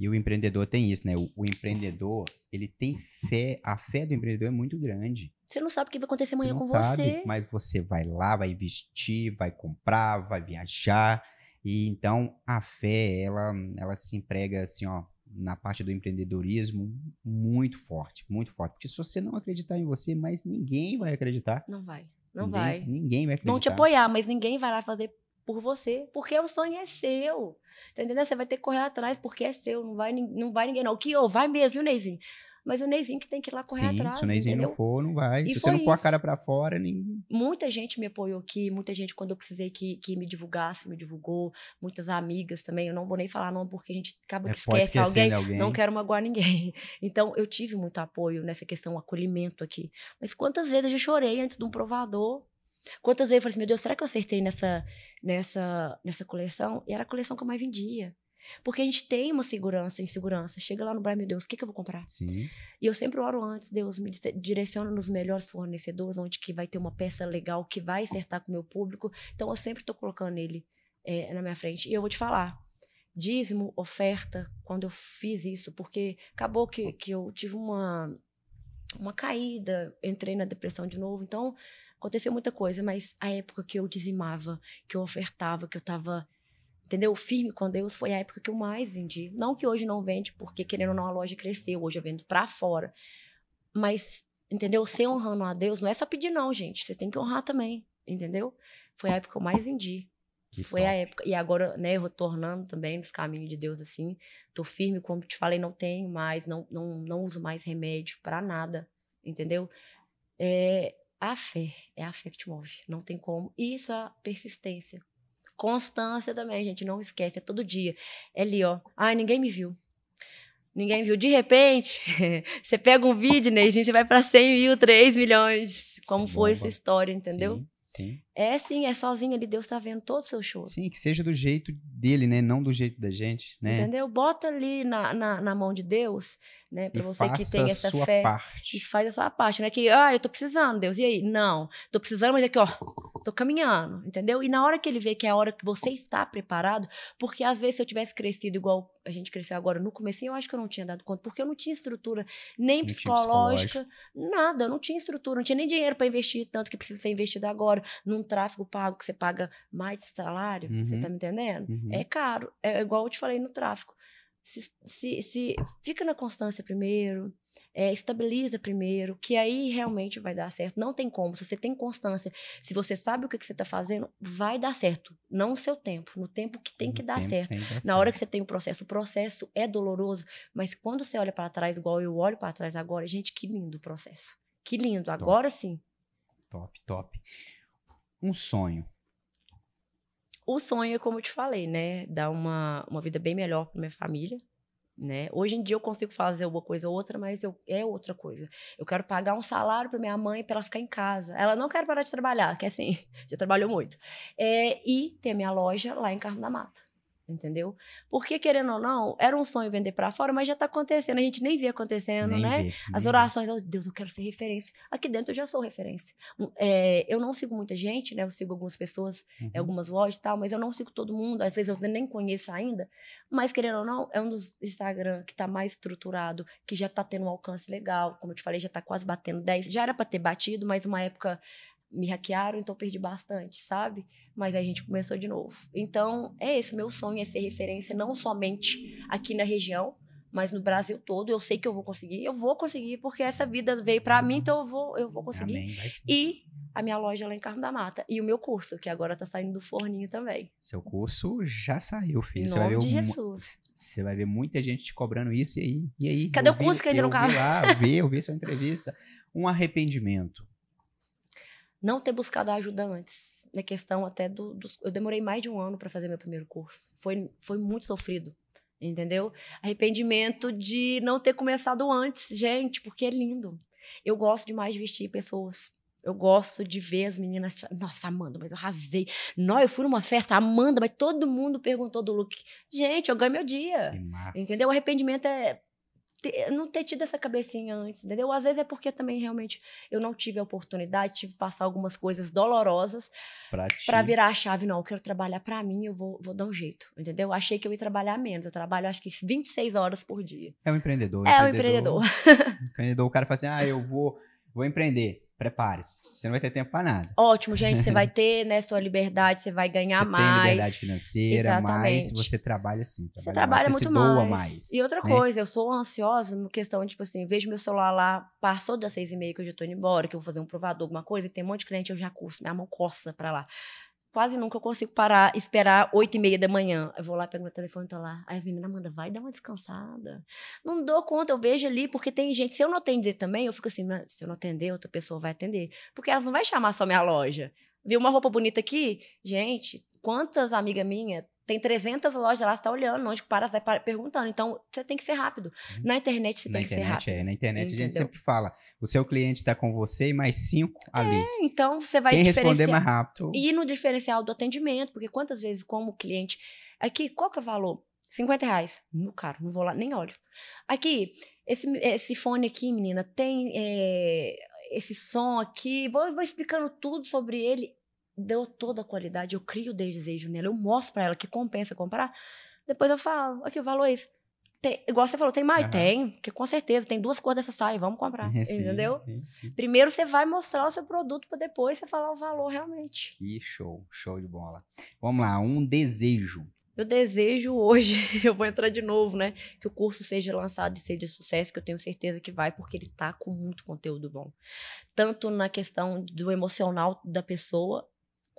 E o empreendedor tem isso, né? O, o, empreendedor, ele tem fé, a fé do empreendedor é muito grande. Você não sabe o que vai acontecer amanhã você com sabe, você. Mas você vai lá, vai investir, vai comprar, vai viajar. E então a fé, ela, ela se emprega assim, ó, na parte do empreendedorismo muito forte, muito forte. Porque se você não acreditar em você, mas ninguém vai acreditar. Não vai. Não ninguém, vai. Ninguém vai acreditar. Vão te apoiar, mas ninguém vai lá fazer por você, porque o sonho é seu. Tá entendendo? Você vai ter que correr atrás porque é seu, não vai, não vai ninguém não. O que ou vai mesmo, viu, Neizinho? Mas o Neizinho que tem que ir lá correr Sim, atrás. Se o Neizinho entendeu? não for, não vai. E se você não pôr a cara para fora, nem. Muita gente me apoiou aqui, muita gente, quando eu precisei que, que me divulgasse, me divulgou. Muitas amigas também. Eu não vou nem falar não, porque a gente acaba é, que esquece alguém, alguém. Não quero magoar ninguém. Então, eu tive muito apoio nessa questão, acolhimento aqui. Mas quantas vezes eu já chorei antes de um provador? Quantas vezes eu falei assim, meu Deus, será que eu acertei nessa, nessa, nessa coleção? E era a coleção que eu mais vendia. Porque a gente tem uma segurança, insegurança. Chega lá no bar, meu Deus, o que, que eu vou comprar? Sim. E eu sempre oro antes, Deus, me direciona nos melhores fornecedores, onde que vai ter uma peça legal que vai acertar com o meu público. Então, eu sempre estou colocando ele é, na minha frente. E eu vou te falar, dízimo, oferta, quando eu fiz isso, porque acabou que, que eu tive uma uma caída, entrei na depressão de novo. Então, aconteceu muita coisa, mas a época que eu dizimava, que eu ofertava, que eu tava, entendeu? Firme com Deus, foi a época que eu mais vendi. Não que hoje não vende, porque querendo ou não, a loja cresceu, hoje eu vendo pra fora. Mas, entendeu? Ser honrando a Deus não é só pedir, não, gente. Você tem que honrar também, entendeu? Foi a época que eu mais vendi. Que foi top. a época. E agora, né, retornando também nos caminhos de Deus, assim, tô firme, como te falei, não tenho mais, não, não, não uso mais remédio para nada, entendeu? É a fé, é a fé que te move, não tem como. E isso é a persistência. Constância também, gente, não esquece, é todo dia. É ali, ó. Ai, ninguém me viu. Ninguém viu. De repente, você pega um vídeo, Neizinho, né, você vai para 100 mil, 3 milhões. Como Sim, foi bomba. sua história, entendeu? Sim. Sim. É sim, é sozinho ali, Deus está vendo todo o seu choro. Sim, que seja do jeito dele, né? Não do jeito da gente, né? Entendeu? Bota ali na, na, na mão de Deus, né? Para você que tem essa sua fé. Parte. E faz a sua parte, né? Que, ah, eu tô precisando, Deus. E aí? Não, tô precisando, mas aqui, é ó, tô caminhando, entendeu? E na hora que ele vê que é a hora que você está preparado, porque às vezes se eu tivesse crescido igual a gente cresceu agora no começo, eu acho que eu não tinha dado conta, porque eu não tinha estrutura nem não psicológica, nada, eu não tinha estrutura, não tinha nem dinheiro para investir tanto que precisa ser investido agora. Não um tráfego pago que você paga mais de salário, uhum. você tá me entendendo? É uhum. É caro, é igual eu te falei no tráfego. Se, se, se fica na constância primeiro, é, estabiliza primeiro, que aí realmente vai dar certo. Não tem como, se você tem constância, se você sabe o que, que você está fazendo, vai dar certo. Não no seu tempo, no tempo que tem, que dar, certo. Na hora que você tem o processo, o processo é doloroso, mas quando você olha para trás, igual eu olho para trás agora, gente, que lindo o processo. Que lindo, top. agora sim. Top, top um sonho? O sonho é como eu te falei, né? Dar uma, uma vida bem melhor para minha família, né? Hoje em dia eu consigo fazer uma coisa ou outra, mas eu, é outra coisa. Eu quero pagar um salário para minha mãe para ela ficar em casa. Ela não quer parar de trabalhar, que é assim, já trabalhou muito. É, e ter minha loja lá em Carmo da Mata entendeu? Porque, querendo ou não, era um sonho vender para fora, mas já tá acontecendo, a gente nem vê acontecendo, nem né? Vê, As orações, oh, Deus, eu quero ser referência. Aqui dentro eu já sou referência. Hum, é, eu não sigo muita gente, né? Eu sigo algumas pessoas, uhum. algumas lojas e tal, mas eu não sigo todo mundo, às vezes eu nem conheço ainda, mas, querendo ou não, é um dos Instagram que tá mais estruturado, que já tá tendo um alcance legal, como eu te falei, já tá quase batendo 10, já era para ter batido, mas uma época me hackearam, então perdi bastante, sabe? Mas a gente uhum. começou de novo. Então, é esse, meu sonho é ser referência não somente aqui na região, mas no Brasil todo. Eu sei que eu vou conseguir, eu vou conseguir, porque essa vida veio para mim, então eu vou, eu vou conseguir. Amém, e a minha loja é lá em Carmo da Mata e o meu curso, que agora tá saindo do forninho também. Seu curso já saiu, filho. Em você nome de Jesus. Você vai ver muita gente te cobrando isso e aí, e aí. Cadê o curso vi, que ainda não caiu? Eu vi lá, eu vi, eu vi sua entrevista. Um arrependimento não ter buscado a ajuda antes. Na questão até do. do eu demorei mais de um ano para fazer meu primeiro curso. Foi, foi muito sofrido, entendeu? Arrependimento de não ter começado antes, gente, porque é lindo. Eu gosto demais de vestir pessoas. Eu gosto de ver as meninas. Nossa, Amanda, mas eu arrasei. Não, eu fui numa festa, Amanda, mas todo mundo perguntou do look. Gente, eu ganho meu dia. Entendeu? O arrependimento é ter, eh, não ter tido essa cabecinha antes, entendeu? Às vezes é porque também realmente eu não tive a oportunidade, tive que passar algumas coisas dolorosas para virar a chave. Não, eu quero trabalhar para mim, eu vou, vou dar um jeito, entendeu? Achei que eu ia trabalhar menos. Eu trabalho acho que 26 horas por dia. É um empreendedor. É, é um empreendedor. empreendedor. o cara fala assim: ah, eu vou, vou empreender prepare-se. Você não vai ter tempo para nada. Ótimo, gente. Você vai ter, né, sua liberdade, você vai ganhar você mais. Tem liberdade financeira, Exatamente. mas você trabalha assim. você trabalha mais, muito você mais. mais. E outra né? coisa, eu sou ansiosa no questão, tipo assim, vejo meu celular lá, passou das seis e meia que eu já tô indo embora, que eu vou fazer um provador, alguma coisa, que tem um monte de cliente, eu já curso, minha mão coça pra lá quase nunca eu consigo parar, esperar oito e meia da manhã. Eu vou lá, pego meu telefone, tô lá. Aí as meninas mandam, vai dar uma descansada. Não dou conta, eu vejo ali, porque tem gente. Se eu não atender também, eu fico assim, se eu não atender, outra pessoa vai atender. Porque elas não vão chamar só minha loja. Viu uma roupa bonita aqui? Gente, quantas amigas minhas tem 300 lojas lá, você tá olhando, onde para, você vai perguntando. Então, você tem que ser rápido. Sim. Na internet, você na tem internet, que ser rápido. É, na internet, Entendeu? a gente sempre fala, o seu cliente está com você e mais cinco é, ali. É, então, você vai Quem responder mais rápido. E no diferencial do atendimento, porque quantas vezes, como cliente... Aqui, qual que é o valor? 50 reais. Meu caro, não vou lá, nem olho. Aqui, esse, esse fone aqui, menina, tem é, esse som aqui. Vou, vou explicando tudo sobre ele deu toda a qualidade, eu crio desejo nela, eu mostro para ela que compensa comprar. Depois eu falo, aqui o valor é esse. Tem, igual você falou, tem mais? Uhum. Tem, que com certeza, tem duas cores dessa saia, vamos comprar. entendeu? Sim, sim. Primeiro você vai mostrar o seu produto para depois você falar o valor realmente. Que show, show de bola. Vamos lá, um desejo. Eu desejo hoje, eu vou entrar de novo, né? Que o curso seja lançado e seja sucesso, que eu tenho certeza que vai, porque ele tá com muito conteúdo bom. Tanto na questão do emocional da pessoa,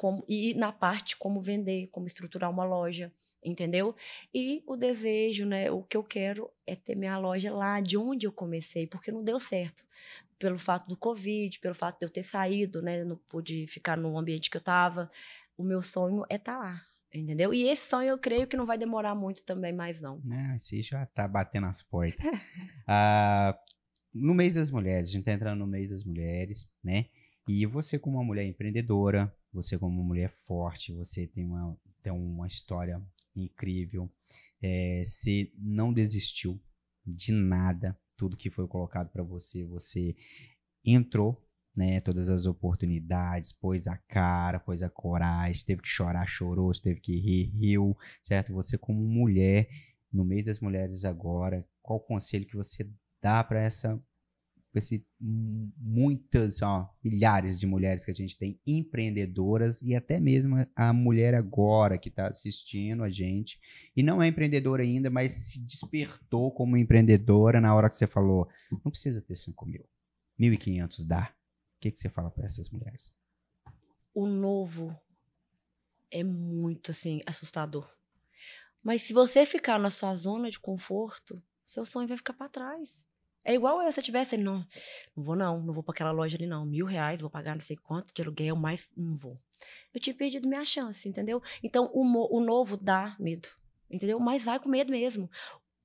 como e na parte como vender, como estruturar uma loja, entendeu? E o desejo, né? O que eu quero é ter minha loja lá de onde eu comecei, porque não deu certo pelo fato do Covid, pelo fato de eu ter saído, né? não pude ficar no ambiente que eu estava. O meu sonho é estar tá lá, entendeu? E esse sonho eu creio que não vai demorar muito também mais, não. Né? esse já tá batendo as portas. Ah, no mês das mulheres, a gente tá entrando no mês das mulheres, né? E você, como uma mulher empreendedora, você, como mulher forte, você tem uma, tem uma história incrível. É, você não desistiu de nada, tudo que foi colocado para você, você entrou né, todas as oportunidades, pôs a cara, pôs a coragem, teve que chorar, chorou, teve que rir, riu, certo? Você como mulher, no mês das mulheres agora, qual o conselho que você dá para essa com esse muitas, ó, milhares de mulheres que a gente tem empreendedoras e até mesmo a mulher agora que está assistindo a gente e não é empreendedora ainda, mas se despertou como empreendedora na hora que você falou, não precisa ter 5 mil, 1.500 dá. O que, que você fala para essas mulheres? O novo é muito, assim, assustador. Mas se você ficar na sua zona de conforto, seu sonho vai ficar para trás. É igual eu se eu tivesse, não, não vou não, não vou para aquela loja ali não, mil reais, vou pagar não sei quanto de aluguel, mas não vou. Eu tinha perdido minha chance, entendeu? Então, o, o novo dá medo, entendeu? Mas vai com medo mesmo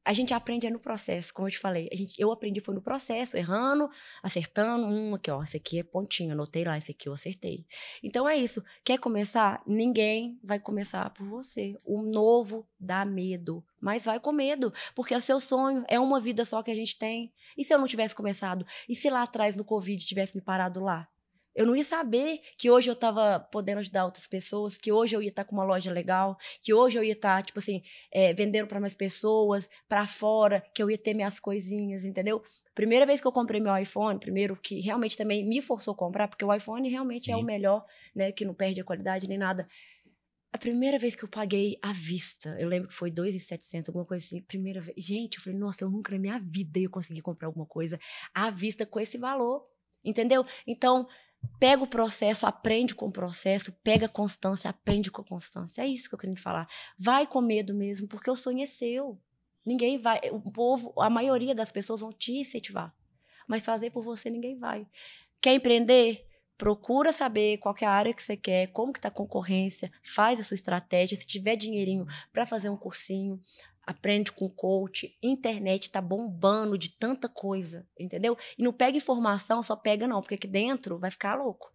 a gente aprende é no processo, como eu te falei. Gente, eu aprendi foi no processo, errando, acertando. Hum, aqui, ó, esse aqui é pontinho, anotei lá, esse aqui eu acertei. Então é isso. Quer começar? Ninguém vai começar por você. O novo dá medo, mas vai com medo, porque é o seu sonho, é uma vida só que a gente tem. E se eu não tivesse começado? E se lá atrás no Covid tivesse me parado lá? Eu não ia saber que hoje eu estava podendo ajudar outras pessoas, que hoje eu ia estar tá com uma loja legal, que hoje eu ia estar, tá, tipo assim, é, vendendo para mais pessoas, para fora, que eu ia ter minhas coisinhas, entendeu? Primeira vez que eu comprei meu iPhone, primeiro que realmente também me forçou a comprar, porque o iPhone realmente Sim. é o melhor, né? Que não perde a qualidade nem nada. A primeira vez que eu paguei à vista, eu lembro que foi 2,700, alguma coisa assim. Primeira vez. Gente, eu falei, nossa, eu nunca na minha vida eu consegui comprar alguma coisa à vista com esse valor. Entendeu? Então, pega o processo, aprende com o processo, pega a constância, aprende com a constância. É isso que eu queria te falar. Vai com medo mesmo, porque o sonho é seu. Ninguém vai, o povo, a maioria das pessoas vão te incentivar. Mas fazer por você ninguém vai. Quer empreender? Procura saber qual é a área que você quer, como que está a concorrência, faz a sua estratégia, se tiver dinheirinho para fazer um cursinho, aprende com coach, internet tá bombando de tanta coisa, entendeu? E não pega informação, só pega não, porque aqui dentro vai ficar louco.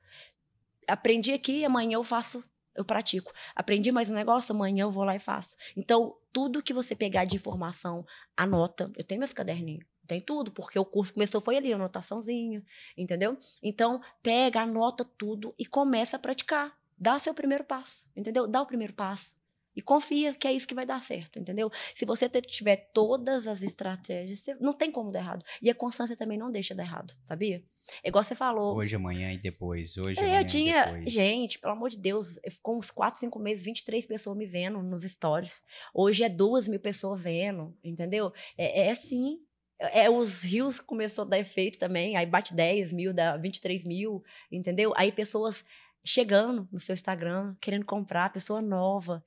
Aprendi aqui, amanhã eu faço, eu pratico. Aprendi mais um negócio, amanhã eu vou lá e faço. Então, tudo que você pegar de informação, anota. Eu tenho meus caderninhos. Tem tudo, porque o curso começou, foi ali, anotaçãozinha, entendeu? Então, pega, anota tudo e começa a praticar. Dá seu primeiro passo, entendeu? Dá o primeiro passo. E confia que é isso que vai dar certo, entendeu? Se você tiver todas as estratégias, não tem como dar errado. E a constância também não deixa dar errado, sabia? É igual você falou. Hoje, amanhã e depois. Hoje, é, amanhã eu tinha, depois. Gente, pelo amor de Deus, ficou uns 4, 5 meses, 23 pessoas me vendo nos stories. Hoje é 2 mil pessoas vendo, entendeu? É, é, assim, é É, os rios começou a dar efeito também, aí bate 10 mil, dá 23 mil, entendeu? Aí pessoas chegando no seu Instagram, querendo comprar, pessoa nova.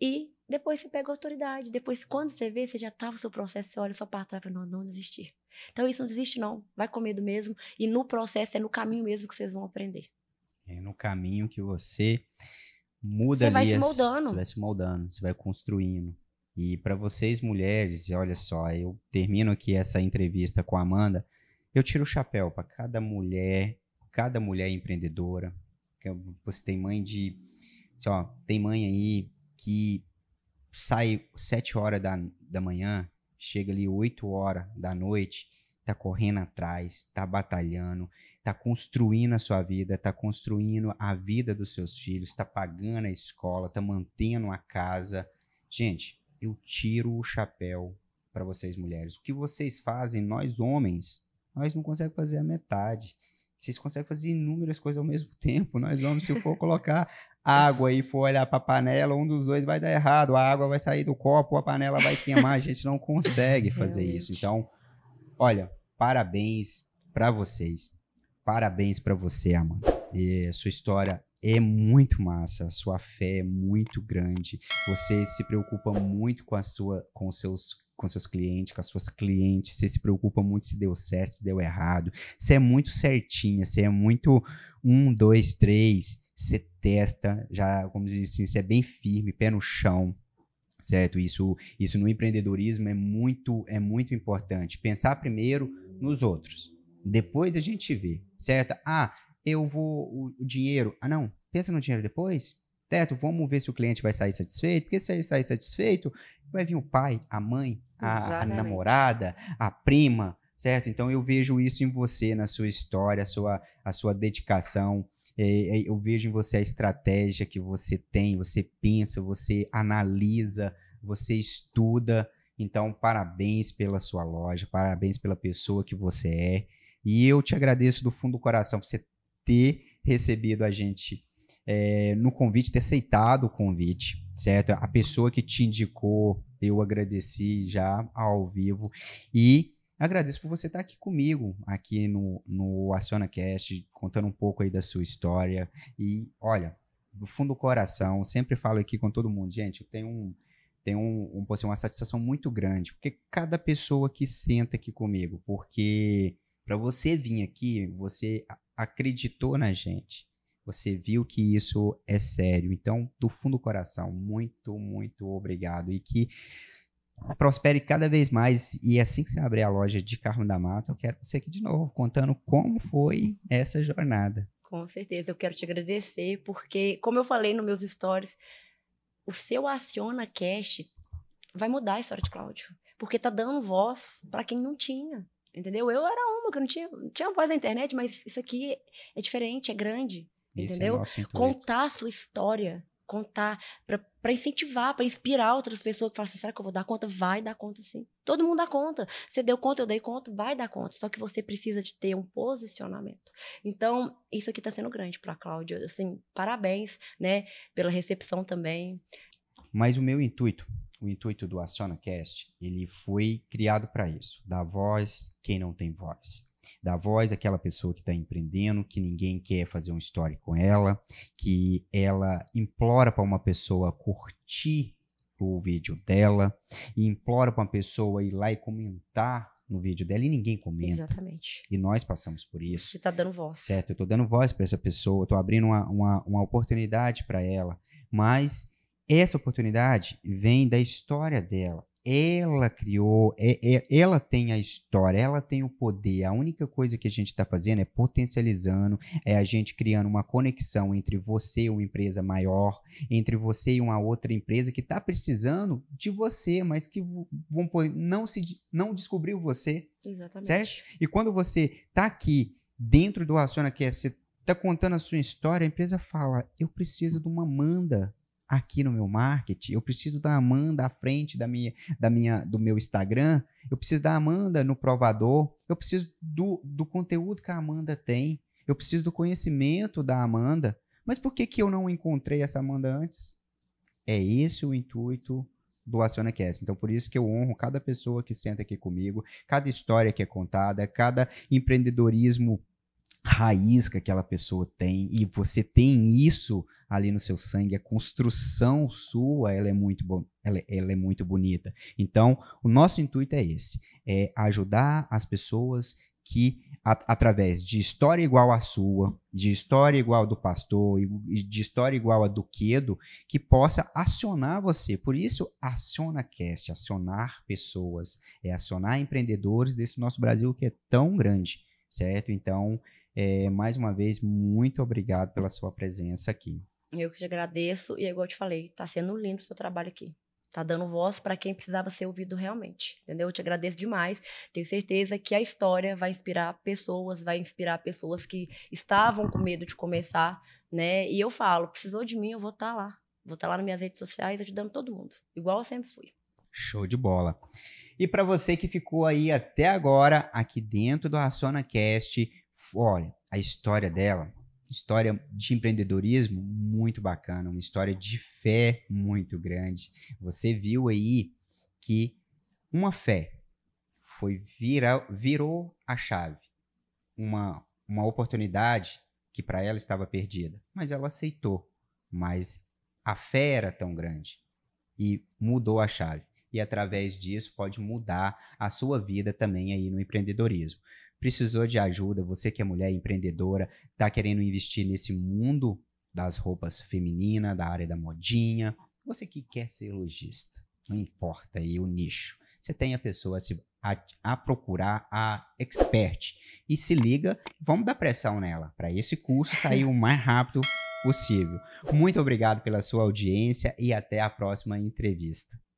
E depois você pega a autoridade. Depois, quando você vê, você já tá no seu processo, você olha só para trás e não, não desistir. Então, isso não desiste, não. Vai com medo mesmo. E no processo, é no caminho mesmo que vocês vão aprender. É no caminho que você muda você ali. Vai se moldando. Você vai se moldando, você vai construindo. E para vocês, mulheres, olha só, eu termino aqui essa entrevista com a Amanda. Eu tiro o chapéu para cada mulher, cada mulher empreendedora, que é, você tem mãe de. só assim, tem mãe aí que sai sete horas da, da manhã, chega ali 8 horas da noite, tá correndo atrás, tá batalhando, tá construindo a sua vida, tá construindo a vida dos seus filhos, tá pagando a escola, tá mantendo a casa. Gente, eu tiro o chapéu para vocês mulheres. O que vocês fazem, nós homens, nós não conseguimos fazer a metade. Vocês conseguem fazer inúmeras coisas ao mesmo tempo. Nós vamos, se for colocar água e for olhar para a panela, um dos dois vai dar errado. A água vai sair do copo, a panela vai queimar. A gente não consegue fazer Realmente. isso. Então, olha, parabéns para vocês. Parabéns para você, Amanda. E sua história é muito massa, a sua fé é muito grande, você se preocupa muito com a sua, com seus com seus clientes, com as suas clientes, você se preocupa muito se deu certo, se deu errado, você é muito certinha, você é muito um, dois, três, você testa, já, como disse, assim, você é bem firme, pé no chão, certo? Isso, isso no empreendedorismo é muito, é muito importante. Pensar primeiro nos outros, depois a gente vê, certo? Ah, eu vou. O, o dinheiro. Ah, não. Pensa no dinheiro depois. Teto, vamos ver se o cliente vai sair satisfeito. Porque se ele sair satisfeito, vai vir o pai, a mãe, a, a namorada, a prima, certo? Então eu vejo isso em você, na sua história, a sua, a sua dedicação. É, é, eu vejo em você a estratégia que você tem, você pensa, você analisa, você estuda. Então, parabéns pela sua loja, parabéns pela pessoa que você é. E eu te agradeço do fundo do coração por você ter recebido a gente é, no convite, ter aceitado o convite, certo? A pessoa que te indicou, eu agradeci já ao vivo e agradeço por você estar aqui comigo, aqui no, no AcionaCast, contando um pouco aí da sua história e, olha, do fundo do coração, sempre falo aqui com todo mundo, gente, eu tenho um tem um, um, assim, uma satisfação muito grande, porque cada pessoa que senta aqui comigo, porque para você vir aqui, você acreditou na gente. Você viu que isso é sério. Então, do fundo do coração, muito, muito obrigado. E que prospere cada vez mais. E é assim que você abrir a loja de Carmo da Mata, eu quero você aqui de novo, contando como foi essa jornada. Com certeza, eu quero te agradecer, porque, como eu falei nos meus stories, o seu Aciona Cash vai mudar a história de Cláudio. Porque tá dando voz para quem não tinha. Entendeu? Eu era nunca, não tinha, tinha voz na internet, mas isso aqui é diferente, é grande, Esse é entendeu? É contar a sua história, contar, para incentivar, para inspirar outras pessoas que falam assim, será que eu vou dar conta? Vai dar conta sim. Todo mundo dá conta. Você deu conta, eu dei conta, vai dar conta. Só que você precisa de ter um posicionamento. Então, isso aqui está sendo grande para Cláudia, assim, parabéns, né, pela recepção também. Mas o meu intuito o intuito do AcionaCast, ele foi criado para isso, dar voz quem não tem voz. Dar voz àquela pessoa que está empreendendo, que ninguém quer fazer um story com ela, que ela implora para uma pessoa curtir o vídeo dela, e implora para uma pessoa ir lá e comentar no vídeo dela e ninguém comenta. Exatamente. E nós passamos por isso. Você está dando voz. Certo, eu estou dando voz para essa pessoa, estou abrindo uma, uma, uma oportunidade para ela, mas essa oportunidade vem da história dela. Ela criou, é, é, ela tem a história, ela tem o poder. A única coisa que a gente está fazendo é potencializando, é a gente criando uma conexão entre você e uma empresa maior, entre você e uma outra empresa que está precisando de você, mas que vão, não, se, não descobriu você. Exatamente. Certo? E quando você está aqui dentro do Aciona, que é, você está contando a sua história, a empresa fala: Eu preciso de uma Amanda aqui no meu marketing, eu preciso da Amanda à frente da minha, da minha, do meu Instagram, eu preciso da Amanda no provador, eu preciso do, do conteúdo que a Amanda tem, eu preciso do conhecimento da Amanda. Mas por que, que eu não encontrei essa Amanda antes? É esse o intuito do AcionaCast. Então, por isso que eu honro cada pessoa que senta aqui comigo, cada história que é contada, cada empreendedorismo raiz que aquela pessoa tem, e você tem isso ali no seu sangue, a construção sua, ela é muito, bo ela, ela é muito bonita. Então, o nosso intuito é esse, é ajudar as pessoas que através de história igual à sua, de história igual do pastor, de história igual a do Quedo, que possa acionar você. Por isso, aciona cast, acionar pessoas, é acionar empreendedores desse nosso Brasil que é tão grande, certo? Então, é, mais uma vez, muito obrigado pela sua presença aqui. Eu que te agradeço e, é igual eu te falei, tá sendo lindo o seu trabalho aqui. Tá dando voz para quem precisava ser ouvido realmente, entendeu? Eu te agradeço demais. Tenho certeza que a história vai inspirar pessoas, vai inspirar pessoas que estavam com medo de começar, né? E eu falo, precisou de mim, eu vou estar tá lá. Vou estar tá lá nas minhas redes sociais ajudando todo mundo, igual eu sempre fui. Show de bola. E para você que ficou aí até agora aqui dentro do RacionaCast, olha, a história dela história de empreendedorismo muito bacana, uma história de fé muito grande. Você viu aí que uma fé foi vira, virou a chave, uma, uma oportunidade que para ela estava perdida, mas ela aceitou. Mas a fé era tão grande e mudou a chave. E através disso pode mudar a sua vida também aí no empreendedorismo precisou de ajuda, você que é mulher empreendedora, está querendo investir nesse mundo das roupas femininas, da área da modinha, você que quer ser lojista, não importa aí o nicho, você tem a pessoa a, se, a, a procurar a expert e se liga, vamos dar pressão nela para esse curso sair o mais rápido possível. Muito obrigado pela sua audiência e até a próxima entrevista.